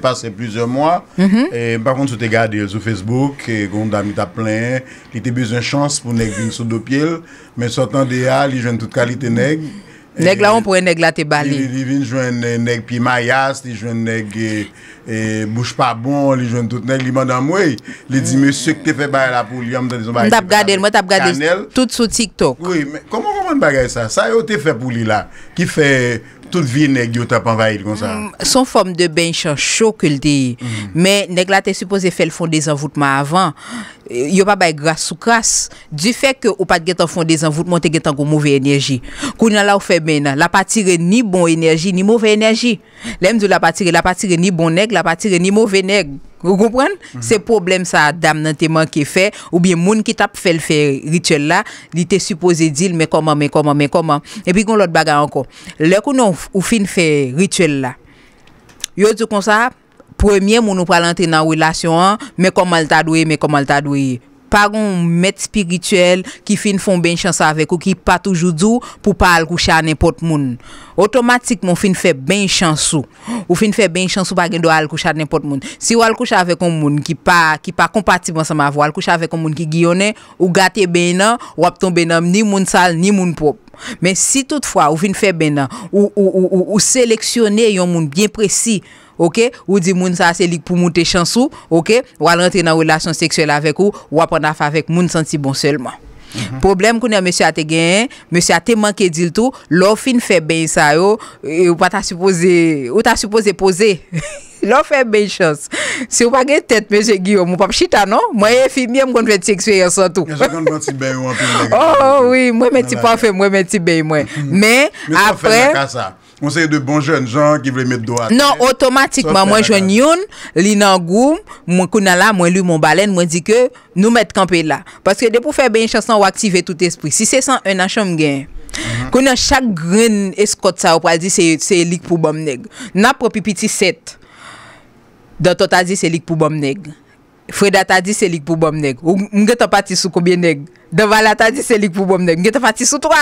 ma te plusieurs mois mm -hmm. e bakon sou te Sou Facebook, gondamita plen, li te bezan chans pou neg vin sou dopil, men sotan de a, li jwen tout kalite neg. Neg la ou pou en neg la te bali? Li vin jwen neg pi mayas, li jwen neg bouche pa bon, li jwen tout neg, li mandan mwe, li di mè sèk te fè baye la pou li yom. Tap gade, mè tap gade tout sou TikTok. Oui, mè, komon komon bagaye sa? Sa yo te fè pou li la? Ki fè... Toute vi nèk yo tap anvayil kon sa. Son form de benchan chok el di. Men, mm. nèk la te supose fel fonde zanvoutman avan. Yo pa bay gras sou kras. Di fek ou pat gen tan fonde zanvoutman te gen tan kon mouve enerji. Kounan la ou fe mena. La patire ni bon enerji, ni mouve enerji. Lèm di la patire, la patire ni bon nèk, la patire ni mouve nèk. Goupren, mm-hmm. se problem sa dam nan teman ki fe, oubyen moun ki tap fel fe rituel la, li te suppose dil me koman, me koman, me koman. Epi kon lot bagan anko, lek ou nou ou fin fe rituel la, yo tou konsa, premier moun ou pralante nan wilasyon an, me koman lta dwe, me koman lta dwe. Paron met spirituel ki fin fon ben chansa avek ou ki patou joudou pou pa al koucha nepot moun. Otomatikman fin fe ben chansou. Ou fin fe ben chansou bagen do al koucha nepot moun. Si ou al koucha avek moun ki pa kompatibman sa mavo, al koucha avek moun ki giyone, ou gate benan, ou apton benan, ni moun sal, ni moun pop. Men si toutfwa ou fin fe benan, ou seleksyone yon moun bien presi, Ou di moun sa ase lik pou moun te chansou Ou al rentre nan oulasyon seksuel avek ou Ou apan afavek moun senti bon selman mhm. Problem kounen monsi a te gen Monsi a te manke dil tou Lofin fe ben sa yo e Ou ta suppose pose [laughs] Lofin ben chans Se ou pa gen tet monsi Giyo Moun pap chita non Mwen e filmye mwen kon vete seksuel yon son tou Mwen se kon vete seksuel yon Mwen vete seksuel yon Mwen se kon vete seksuel yon Monseye de bon jen, jan ki vle met doat. Nan, otomatikman, mwen jen yon, li nan goum, mwen kou nan la, mwen luy mwen balen, mwen di ke nou met kampe la. Paske de pou fè ben yon chansan waktive tout espri. Si se san en a chanm gen, kou nan chak gren eskot sa wapwa di se lik pou bom neg. Nan propi piti set, da to ta di se lik pou bom neg. Freda ta di se lik pou bom neg. Ou mge ta pati sou koubyen neg. Don pa la ta di selik pou bom neg. Nge te fati sou twa.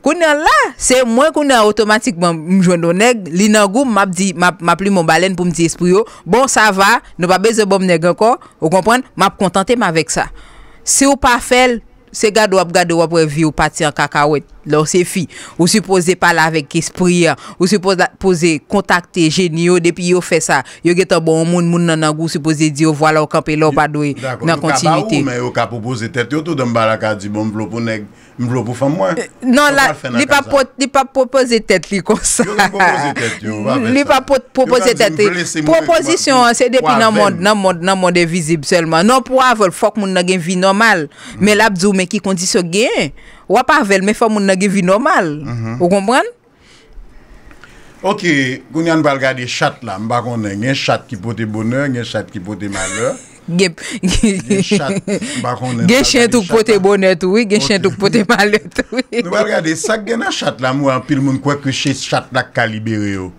Kounen la. Se mwen kounen otomatik mjwendo neg. Li nan gou m ap di. M ap li moun balen pou m di espri yo. Bon sa va. Non pa beze bom neg anko. Ou kompon. M ap kontante m avek sa. Se ou pa fel. Se gado ap gado ap wè vi ou pati an kaka wet Lò se fi Ou suppose pala avèk espri an Ou suppose pose kontakte geni yò Depi yò fè sa Yò getan bon moun moun nan an gou suppose di yo Vwala ou kampe lò badwe nan kontinite Mè yo kapo pose tèt Yò tou dan baraka di bon vlopo neg Mvlo pou euh, non, fè mwen. Non la, li pa propose tèt li konsa. Yo li propose tèt yo. Li pa propose tèt. Proposition, se depi nan monde, nan monde, nan monde vizib selman. Non pou avol, fok moun nage vi nomal. Me mm-hmm. la bzou me ki kondisyon gen. Wap avol, me fok moun nage vi nomal. Mm-hmm. Ou kompran? Ok, koun yan bal gade chat la, mba konnen. Nyen chat ki pote bonan, nyen chat ki pote malan. Gye chen touk pote bonet ou, gye chen touk pote malet ou. Nou ba gade, sak gen a chat la mou an pil moun kwa kreche chat la ka libere ou.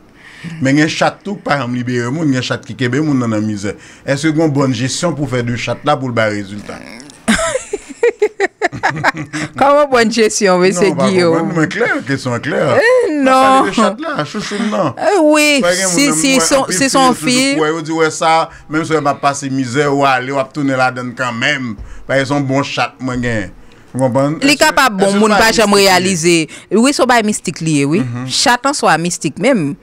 Men gen chat touk pa am libere moun, gen chat ki kebe moun nan an mize. Eske goun bon jesyon pou fe de chat la pou lba rezultat? [laughs] Comment bonne gestion, M. Guillaume? Non, oh? claire, question claire. Eh, non. là, oui, si, si, c'est son fils. Oui, vous ouais, ça, même si on va passer misère, ou aller, on va tourner la donne quand même. Parce qu'ils sont bons chats, moi, les capables, bon, moun pas jamais réaliser. Oui, son bail mystique lié, oui. Mhm. Chat en soit mystique même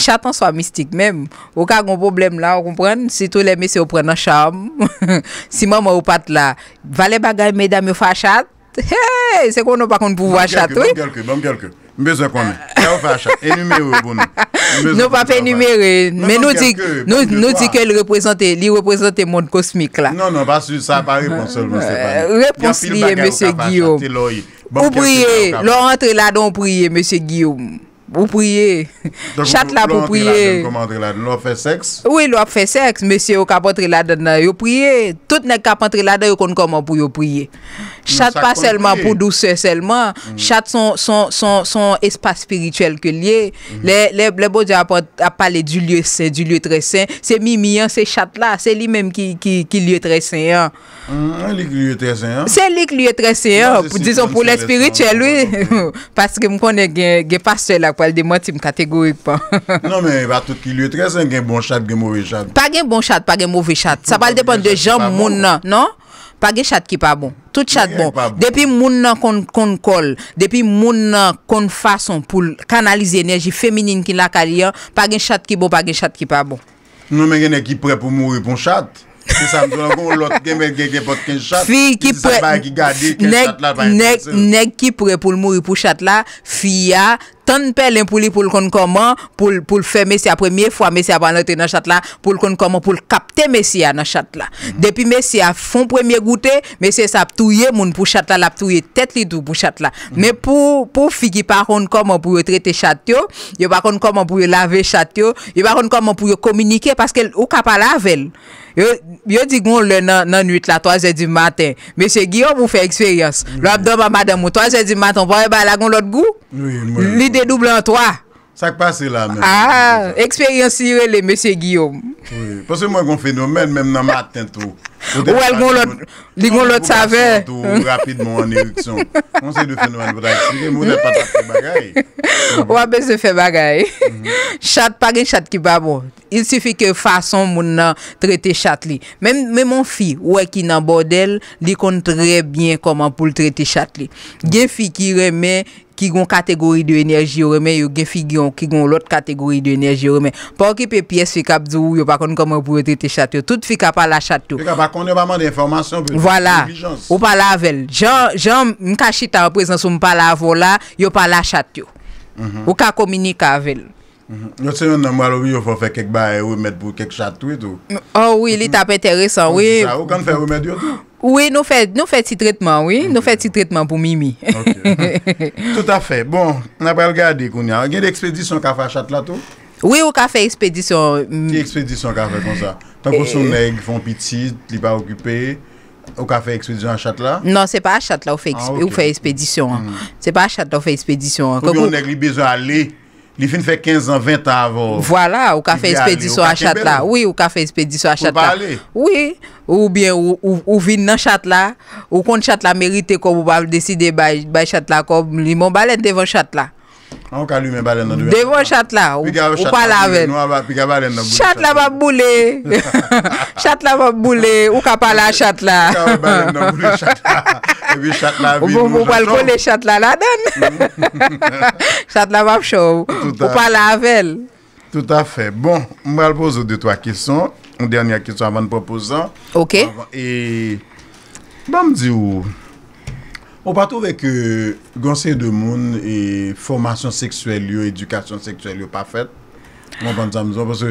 chatan soit mystique même. Au cas un problème là, on comprend. Si tous les messieurs prennent un charme, [laughs] si maman ou pat là, valait bagaille mesdames ou fachat. c'est qu'on n'a pas qu'on pouvoir chatter. Bon quelques, Besoin qu'on ait. Et Nous pas fait mais nous dit nous nous dit qu'elle représente, il représente le monde cosmique là. Non non, pas ça pas euh, réponse seulement c'est Réponse liée monsieur Guillaume. Vous priez, l'on entre là donc priez monsieur Guillaume. Pou priye. Chate la pou priye. Donk ou plantre la yon komantre la? Lwa fè seks? Oui, lwa fè seks. Mè sè ou kapantre la dan yon priye. Tout nè kapantre la dan yon kon komant pou yon priye. Chate pa selman pou dou se selman Chate son espase spirituel ke liye mm. Le bo di ap pale du liye tresen Se mimi an, se chate la, se li menm ki liye tresen An liye ki liye tresen an? Se liye ki liye tresen an, dison pou l'espirituel wè Paske m konen gen pasel ak pal de mati m kategori pan Nan men, va tout ki liye tresen gen bon chate, gen mouve chate Pa gen bon chate, pa gen mouve chate Sa pal depan de jan moun nan, nan? Pa gen chate ki pa bon. Tout chate bon. bon. Depi moun nan kon kol, depi moun nan kon fason pou kanalize enerji feminin ki la karyan, pa gen chate ki bo, pa gen chate ki pa bon. Nou men gen nek ki pre pou mouri pou chate. Se sa mzou nan kon, [laughs] lot gen men gen gen pot ken chate. Si sa mba ki gade, ken chate la va yon. Nek ki pre pou mouri pou chate la, fiya, tanpe lèm pou li pou l'konn koman pou l'fe messi a premye fwa, messi a ban lète nan chat la, pou l'konn koman pou l'kapte messi a nan chat la. Mm-hmm. Depi messi a fon premye goutè, messi a saptouye moun pou chat la, laptouye tet li dou pou chat la. Mè mm-hmm. pou, pou figi pa konn koman pou yo trete chat yo, yo pa konn koman pou yo lave chat yo, yo pa konn koman pou yo komunike, paske ou kap a lavel. Yo, yo digon lè nan nuit la, toazè di matè, messi Guillaume ou fè eksperyans, lò abdòm a madèm ou toazè di mat Sak pase la men Ah, eksperyansire le mese Guillaume Pase mwen kon fenomen Mwen nan maten tou Ou el kon lot saver Rapidmon an iruksyon Mwen se mhm. de fenomen Ou apen se fe bagay Chate pari chate ki babo Il se fi ke fason moun nan Trete chate li Men mwen fi ou e ki nan bodel Li kon tre bien koman pou trete chate li Gen fi ki reme ki gon kategori de enerji yo reme, yo ge figyon, ki gon lot kategori de enerji yo reme. Por ki pe piyes fika bzou, yo pa koni koman pou wetri te chate yo, tout fika pa la chate yo. Fika pa koni, yo pa man de informasyon, yo pa la avel. Jan, jan, mkashi ta reprezen sou mpa la avola, yo pa la chate yo. Ou ka komini ka avel. Mhm. Yo te yon namwal ou yo fwa fe kek ba e ou met pou kek chate yo. Ou, ou, oh li tap mhm. enteresan, ou. Ou kan fe ou met yo tou? [gasps] Oui, nou fè si tretman, oui. Nou fè si tretman pou Mimi. [laughs] Tout bon, a fè. Bon, n'apèl gade koun ya. Gen d'expédition ka fè a chatla, tou? Oui, ou ka fè expédition. Gen d'expédition ka fè kon sa. Ton kousou neg, fon piti, li pa okupè. Ou ka fè expédition non, ah, mm. a chatla? Non, se pa a chatla ou fè expédition. Se pa a chatla ou fè expédition. Kou yon neg li bezo alè. li fin fè 15 an, 20 an avò. Voilà, ou ka fè espédisson a châtelà. Oui, ou ka fè espédisson a châtelà. Ou ba alè? Oui, ou bin nan châtelà, ou kont châtelà merite kòm ou ba deside bay châtelà kòm li mò balè te vò châtelà. An w ka lume balen nan dwen? Devo chatla ou pala vel? Chatla map boule. [laughs] Chatla map boule. Ou ka pala chatla? Ou ka pala bon, bon, chatla? Bon, ou pou pal kone chatla la den? [laughs] Chatla map chow. Ou pala vel? Tout afe. Bon, mwen alpoz ou de twa kison. Ou denya kison avan proposan. Ok. E, ban mdi ou... Ou patou vek ganser de moun e formasyon seksuel yo, edukasyon seksuel yo pa fet. Mwen bon pwant sa mizan. Pwant se,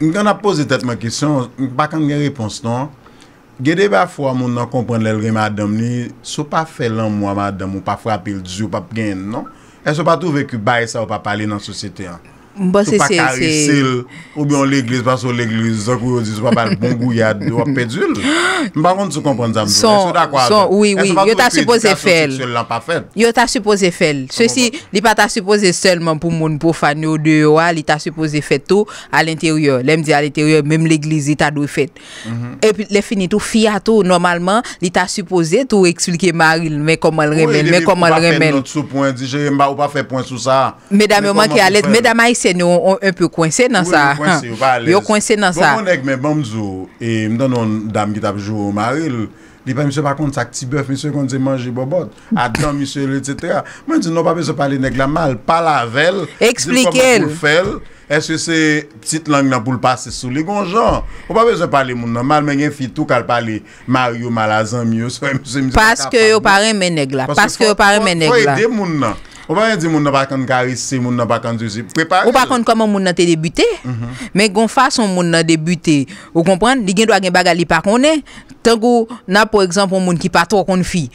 mwen gana pose tetman kisyon, mwen pa kan gen repons ton. Gede ba fwa moun nan kompwenn lelre madam ni, sou pa felan mwa madam ou pa fwa pil djou pa pgen non. E sou patou vek bay sa ou pa pale nan sosyete an. mba se se se... Ou biyon l'eglise, pas ou l'eglise, bon gouyade, ou pedule. [gasps] Mba konti sou kompon zanmdou. Son, son, oui, oui, yo ta suppose fel. Yo ta suppose fel. Se si, bon. li pa ta suppose selman pou moun pou fanyo dewa, li ta suppose fet tou al interior. Lèm di al interior, mèm l'eglise, li ta dou fet. Mhm. E pi, le fini tou fia tou, normalman, li ta suppose tou eksplike maril, mèk koman l'remen, mèk koman l'remen. Ouye, li pa pen not sou point, di jè, mba ou pa fe point sou sa. Mèdame ouman ki alè, mèdame a Nou yon pyo kwense nan sa Yon kwense nan sa Mwen di nou pape se pale negla mal Pa lavel Eske se ptite lang nan pou l'pase sou Le gon jan Mwen di nou pape se pale moun nan mal Mwen gen fitou kal pale Mario Malazan Mwen di nou pape se pale moun nan mal Paske yon pare mè negla Paske yon pare mè negla Foye de moun nan dire va dire di pas nan ne karisi, pas nan bakan duzi, prepare. Ou pas koman moun nan te débuter. Mais mhm. gon Vous n'a débuté. Vous il Tangou, nan pou ekzamp pou moun ki pa tro kon fi,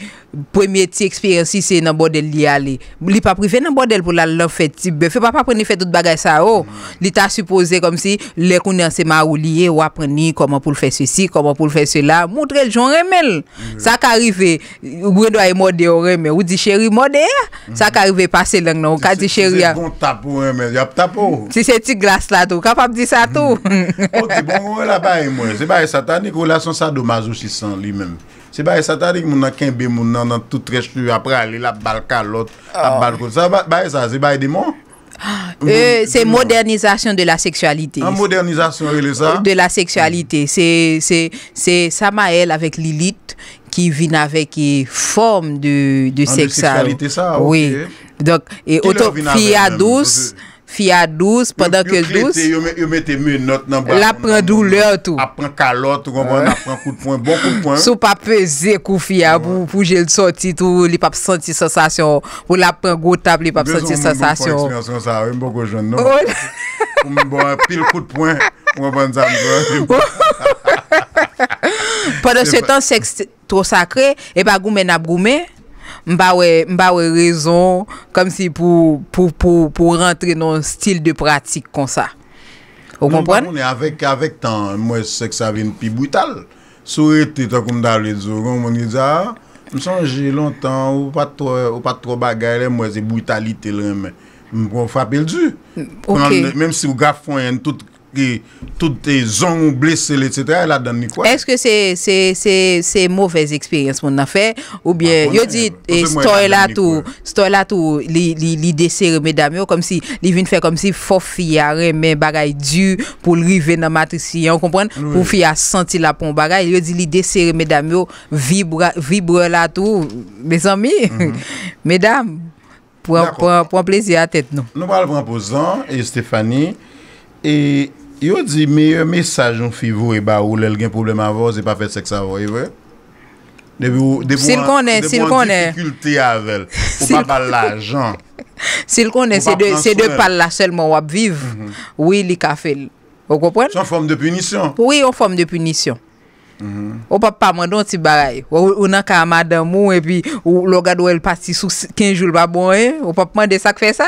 premye ti eksperensi se nan bodel li a li, li pa prive nan bodel pou la lò fè ti bè, fè pa pa prene fè tout bagay sa o, oh. li ta suppose kom si, le kounen se ma ou liye, wap prene, koman pou l fè se si, koman pou l fè se la, moun treljou an remel. Sa ka rive, ou gwen do a emode o reme, ou di chèri emode ya, sa ka rive pase lèng nan, ou ka di chèri ya. Bon si se ti glas la tou, ka pa pdi sa tou. Hmm. Ou ti bon ou la baye mwen, se baye satanik ou réfléchissant lui-même. c'est pas ça ta dik moun nan ben, nan nan tout très après après la bal l'autre la ah, bal ça bah, bah ça c'est pas ah, euh, c'est modernisation de la sexualité. En ah, modernisation, ça? De la sexualité. Mm. C'est c'est Samael avec Lilith qui vient avec une forme de, de, de sexualité. Ça, oui. Donc, et auto, fille à douce. Fiya 12, pendant ke 12, la pren douleur tou. La pren kalor tou, bon kou de poin, bon kou de poin. Sou pa peze kou fiya, pou jel soti tou, li pap senti sensasyon. Ou la pren goutap, li pap senti sensasyon. Bezoun moun moun kon ekspansyon sa, ou mbo kou jen nou. Ou mbo an pil kou de poin, ou mbo an zanjou an. Pendant se tan seks tou sakre, e ba goumen ap goumen. Mba we rezon Kom si pou rentre Non stil de pratik kon sa Ou non, konpwane? Avèk tan, mwen seks avèn pi boutal Sou ete to koum da rezo Kon mwen niza Mwen sanje lontan ou patro bagay Mwen se boutalite lèm Mwen kon fapel du Mèm si ou gafwen tout toutes tes zones blessées, etc. Là, dans quoi? Est-ce que c'est c'est c'est c'est mauvaise expérience qu'on a fait ou bien ah, yo dit eh, story là tout, story là tout, li li li desserre mesdames comme si li viennent faire comme si faut fille a remet bagay du pour river dans matrice, on comprend? Oui. Pour faire a senti la pon bagaille yo dit li desserre mesdames vibre vibre là tout, mes amis. Mm -hmm. [laughs] mesdames pour pour, pour un plaisir à tête, non? Nous parlons en posant, hein, et Stéphanie, et Yo di, me yon mesaj yon fivou e eh ba ou lèl gen problem avò, zè pa fè seks avò, e vè? De pou an dikultè avèl, pou pa pal la jan. Sil konen, se de pal la chèl moun wap viv, wè li ka fèl. Mm-hmm. Ou kompwen? Son fòm de punisyon. Wè yon fòm de punisyon. Ou pap pa mandon si baray, ou nan ka amadan moun, ou logad wèl pati sou kin joul babon, ou pap mande sak fè sa.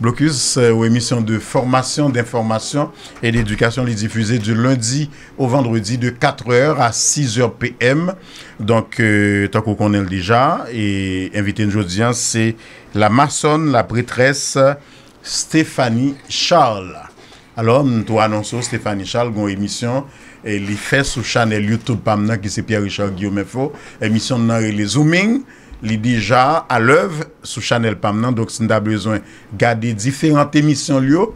Blokus euh, ou emisyon de Formasyon, d'Informasyon et d'Educasyon li difuze de lundi ou vendredi de 4h a 6h pm. Donk, tonk ou konel dija. Et invité njou diyan, se la mason, la pretresse, Stéphanie Charles. Alors, mn tou anonsou Stéphanie Charles goun emisyon li fès ou chanel YouTube pam nan ki se Pierre-Richard Guillaume Faux. Emisyon nan re le Zooming. li déjà à l'oeuvre Sous chanel pam donc si nous avons besoin. gade diferant différentes li yo,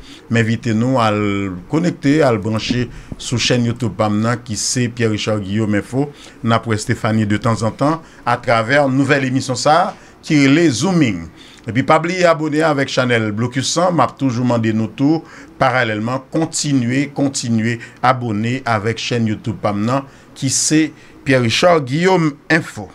nous à le connecter, à al brancher sous chaîne YouTube pam Qui c'est Pierre-Richard Guillaume Info, na Stéphanie de temps en temps à travers nouvelle émission ça qui le Zooming. puis pas oublier d'abonner avec chanel Blocusan, map toujours de nos tou, Parallèlement, continuer continuer abonner avec chaîne YouTube pam Qui c'est Pierre-Richard Guillaume Info.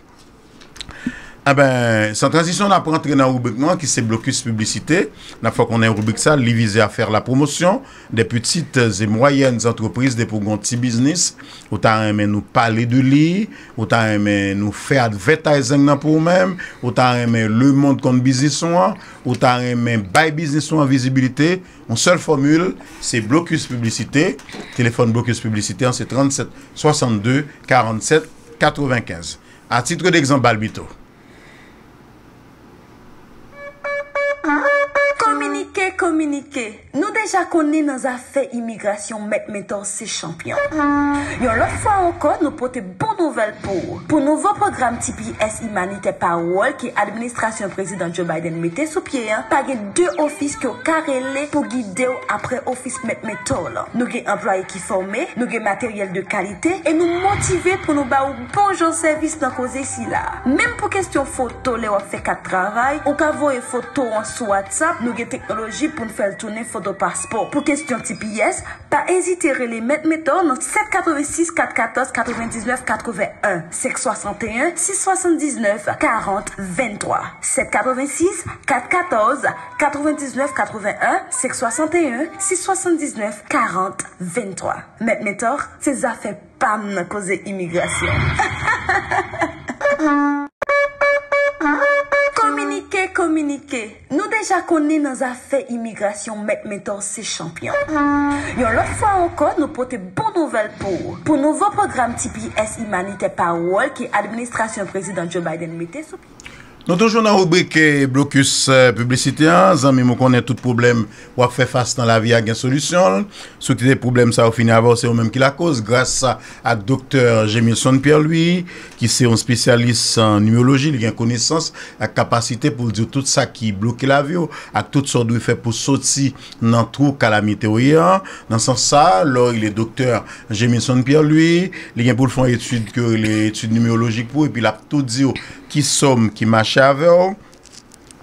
A ah ben, san transisyon nan ap rentre nan rubrik nan ki se blokus publisite, nan fwa konen rubrik sa, li vize a fèr la non, promosyon, de petites e moyens antropris de pou gonti biznis, ou ta reme nou pale de li, ou ta reme nou fè advetayzen nan pou mèm, ou ta reme le moun kon bizis son an, ou ta reme bay bizis son an vizibilite, moun sel formule, se blokus publisite, se telefon blokus publisite an se 37 62 47 95. A titre de ekzambal bito. Uh-huh. Komunike, komunike Nou deja konen nan zafè imigrasyon met-meton se champyon mm-hmm. Yon lot fwa ankon nou pote bon nouvel pou Pou nouvo program TPS Humanitè Powerwall Ki administrasyon prezident Joe Biden metè sou pye Page de ofis ki yo karele pou guide yo apre ofis met-meton Nou ge employ ekiforme, nou ge materyel de kalite E nou motive pou nou ba ou bonjon servis nan ko zesi la Mem pou kestyon foto le yo fe kat travay Ou kavon e foto an sou WhatsApp nou technologie pour nous faire tourner passeport pour Pour question TPS, pas pas à les mettre meton nan 786 414 99 81 561 679 40 23 786 414 99 81 561 679 40 23 Met ça ça fait pam me immigration [laughs] Communiquer, communiquer. déjà déjà nos affaires immigration, mais maintenant c'est champions Et l'autre fois encore nous nous portons bon nouvelles pour pour nouveau programme TPS Humanité Parole qui administration président Joe Biden mettez sous Non toujou nan rubrike blokus euh, publicite an, zan mi mou konen tout problem wap fe fas nan la vi agen solusyon, sou ki de problem sa wafine avan, se ou menm ki la koz, grasa a doktor Jemil Son Pierlui, ki se ou spesyalis an numeologi, li gen konesans ak kapasite pou diw tout sa ki bloki la vi ou, ak tout sor dou fe pou soti nan trou kalamite ou ye an, nan san sa, lor il e doktor Jemil Son Pierlui, li gen pou l'fon etude ke l'etude numeologik pou, e pi la tout diw. Ki som ki ma chave ou,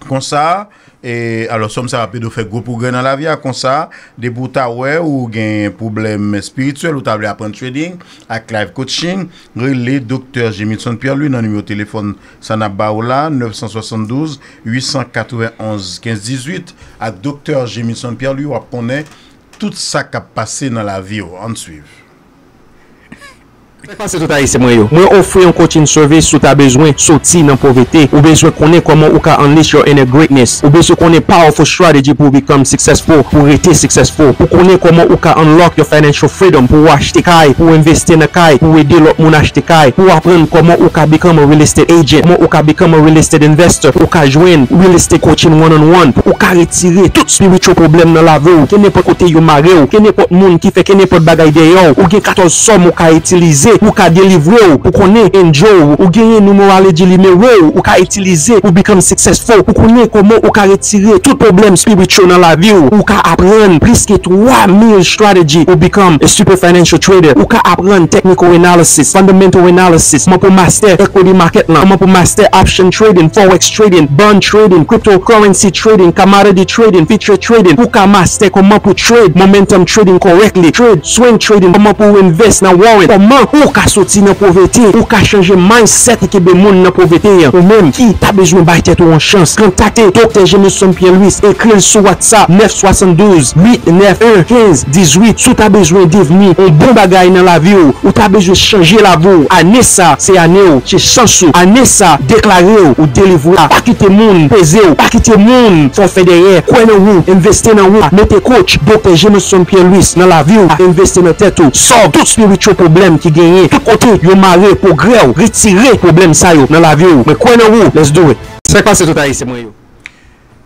kon sa, e alor som sa vape do fek go pou gen nan la via kon sa, de bouta we ou gen probleme spirituel ou table apen trading, ak live coaching, re le doktor Jemison Pierlu nan nime o telefon Sanabaola 972-891-1518, ak doktor Jemison Pierlu wap konen tout sa ka pase nan la via ou, ansuiv. Mwen ofwe yon coaching service Souta bezwen Souti nan povete Ubezwe kone kwa mwen Uka unleash your inner greatness Ubezwe kone powerful strategy Pou become successful Pou rete successful Pou kone kwa mwen Uka unlock your financial freedom Pou ashti kai Pou investe nekai Pou edelo moun ashti kai Pou apren kwa mwen Uka become a real estate agent Mwen uka become a real estate investor Uka jwen Real estate coaching one on one Uka retire Tout spiritual problem nan lave ou Kene pot kote yu ma re ou Kene pot moun ki fe Kene pot bagay de yo Uge katon som Uka itilize Ou ka deliver ou Ou kone enjou Ou genye numorale jilime ou Ou ka itilize ou become successful Ou kone koman ou ka retire Tout problem spiritual na la view Ou ka apren Please get one million strategy Ou become a super financial trader Ou ka apren technical analysis Fundamental analysis Koman pou master equity market la Koman pou master option trading Forex trading Bond trading Cryptocurrency trading Kamaradi trading Feature trading Ou ka master koman pou trade Momentum trading correctly Trade Swing trading Koman pou invest na warren Koman pou Ou ka soti nan pou veti, ou ka chanje mindset ki be moun nan pou veti, ou moun ki ta bezwen bay tetou an chans, kontakte Dr. Jemison Pierre-Louis, ekren sou WhatsApp 962 891 15 18 Sou ta bezwen dev mi, ou bon bagay nan la vi ou, ou ta bezwen chanje la vou Anesa, se anew, se chansou Anesa, deklare ou, ou delevou Pakite moun, peze ou, pakite moun Fon fede ye, kwen nou, investe nan wou, mette kouch, Dr. Jemison Pierre-Louis, nan la vi ou, investe nan tetou Solve tout spiritual problem ki gen Yon kote yon mare pou gre ou Retire problem sa yo nan la vie ou Mè kwa nan ou, let's do we Svek pa se tout a yi se mwen yo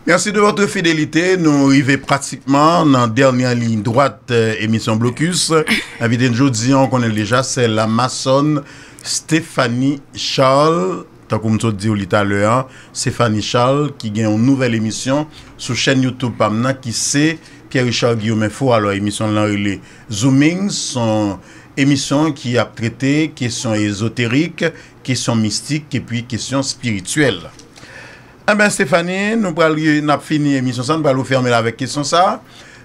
Merci de votre fidelite Nou rive pratikman nan dernyan lin Droit emisyon Blokus Avide njou diyon konen deja Se la euh, mason [coughs] Stephanie Charles Takoum sou di ou li talera Stephanie Charles Ki gen yon nouvel emisyon Sou chen Youtube amna ki se Pierre-Richard Guillaume Fou A lo emisyon lan yi le zooming Son... emisyon ki ap trete kesyon esoterik, kesyon mistik epi kesyon spirituel. E eh ben, Stéphanie, nou pral n ap fini emisyon sa, nou pral ou ferme la vek kesyon sa,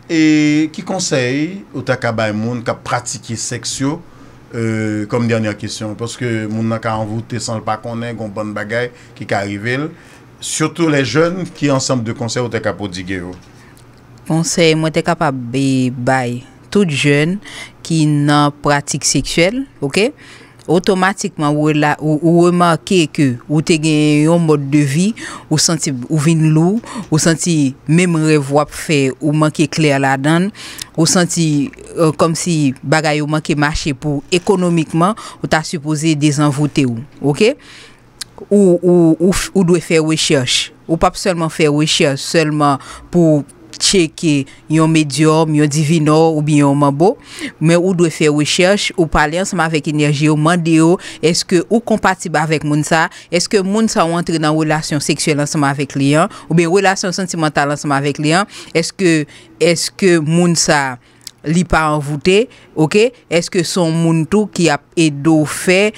e ki konsey ou takabay moun ka pratikye seksyo kom dernyan kesyon, porske moun nan ka anvoute sanl pa konen, goun bon bagay ki karivel, sotou le joun ki ansampe de konsey ou takap ou digye ou. Konsey moun takap ap be bay, tout joun Ki nan pratik seksuel Ok Otomatikman ou remake ke Ou te gen yon mod de vi Ou senti ou vin lou Ou senti mem revwap fe Ou manke kler la dan Ou senti euh, kom si bagay ou manke Marche pou ekonomikman Ou ta supose dezenvote ou Ok Ou dwe fe wechios Ou pap selman fe wechios Selman pou Cheke yon medyo, yon divino ou bi yon mabo Men ou dwe fe wechech ou pale ansama vek enerji ou mande yo Eske ou kompatib avèk moun sa Eske moun sa ou antre nan wèlasyon seksyèl ansama vek liyan Ou bi wèlasyon sentimental ansama vek liyan Eske moun sa li pa anvoute Eske son moun tou ki ap edo fe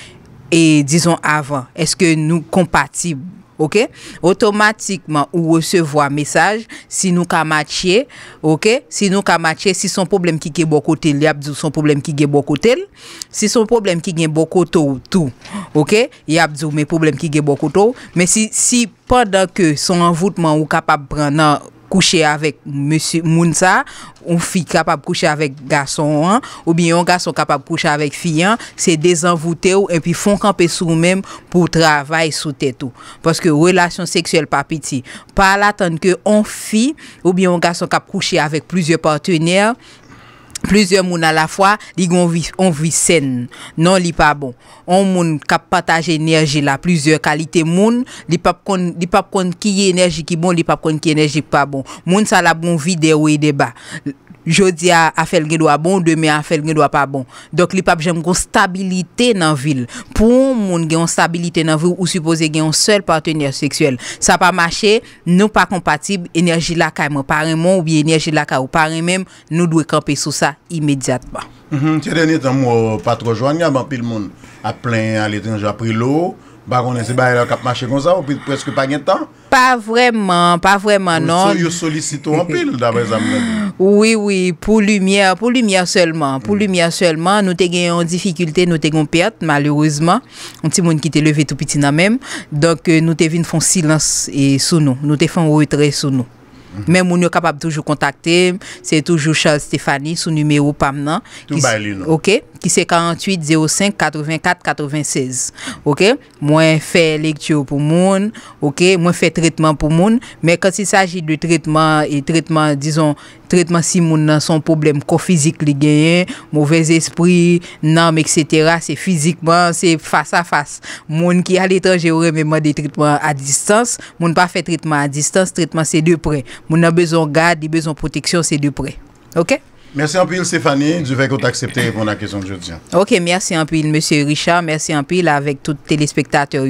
E dizon avan Eske nou kompatib ok, otomatikman ou resevo a mesaj, si nou ka matye, ok, si nou ka matye si son problem ki ge boko tel, yapdou son problem ki ge boko tel, si son problem ki gen boko tou, tou ok, yapdou, me problem ki ge boko tou me si, si, padan ke son anvoutman ou kapap pran nan kouche avèk mounsa, ou fi kapab kouche avèk gason an, ou bi yon gason kapab kouche avèk fiyan, se desenvoute ou, epi fon kampè sou mèm pou travay sou tèt ou. Paske relasyon seksuel papiti. Pal atan ke ou fi, ou bi yon gason kap kouche avèk plouzyè partenèr, Plezyor moun a la fwa, li gon vi sen, nan li pa bon. On moun kap pataje enerji la, plezyor kalite moun, li pap kon ki enerji ki bon, li pap kon ki enerji pa bon. Moun sa la bon vi de ou e de ba. Jodi a afel gen do a bon, deme a afel gen do a pa bon. Dok li pap jem kon stabilite nan vil. Pon moun gen yon stabilite nan vil ou supose gen yon sel partenier seksuel. Sa pa mache, nou pa kompatib enerji lakayman. Pareman ou bi enerji lakayman, paremen nou dwe kampe sou sa imediatman. Mhm, Ti re netan mou euh, patro jwanyan ban pil moun. Apley an letenj apri lo, bako ne se baye la kap mache kon sa ou pi preske pa gen tan. Pas vraiment, pas vraiment, non. Vous pile, d'après [laughs] Oui, oui, pour lumière, pour lumière seulement. Pour mm. lumière seulement, nous avons en difficulté, nous avons perte, malheureusement. Un petit monde qui était levé tout petit, même. Donc, euh, nous avons fait silence et sous nous. Nous avons fait un retrait sous nous. Même on est capable toujours contacter, c'est toujours Charles Stéphanie son numéro Pamna. Tout OK, ki se 48-05-84-96. Ok? Mwen fe lektio pou moun, mwen fe tretman pou moun, men kansi saji de tretman, dison, tretman si moun nan son problem ko fizik li genyen, mouvez espri, nanm, etc. Se fizikman, se fasa-fasa. Moun ki al etranje ou reme mwen de tretman a distanse, moun pa fe tretman a distanse, tretman se depre. Moun nan bezon gade, di bezon proteksyon, se depre. Ok? Merci en pile, Stéphanie, du fait que tu as accepté répondre à la question de tiens. OK, merci en pile, Monsieur Richard. Merci en pile avec tous les téléspectateurs.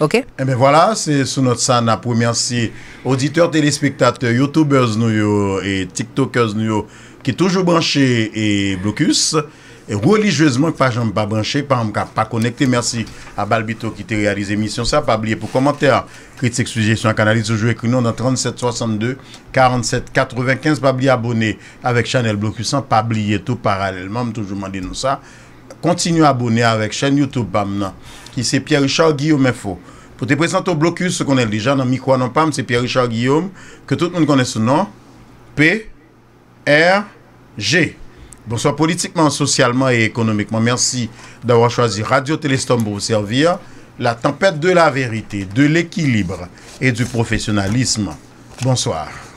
OK? Eh bien, voilà, c'est sous notre pour remercier auditeurs, téléspectateurs, youtubeurs, nous et TikTokers nous qui toujours branchés et blocus. Et religieusement, pas jamais pas branché, pas pas connecté. Merci à Balbito qui t'a réalisé l'émission. Ça, pas oublier pour commentaire, critique, suggestion, canalise, toujours écrit nous dans 37 62 47 95. Pas oublier abonné avec Chanel blocusant Pas oublier tout parallèlement. Toujours demandé nous ça. Continue à abonner avec chaîne YouTube qui c'est Pierre-Richard Guillaume Info. Pour te présenter au blocus, ce qu'on est déjà dans micro non pas. c'est Pierre-Richard Guillaume, que tout le monde connaît ce nom. P R G. Bonsoir politiquement, socialement et économiquement. Merci d'avoir choisi Radio télestom pour vous servir. La tempête de la vérité, de l'équilibre et du professionnalisme. Bonsoir.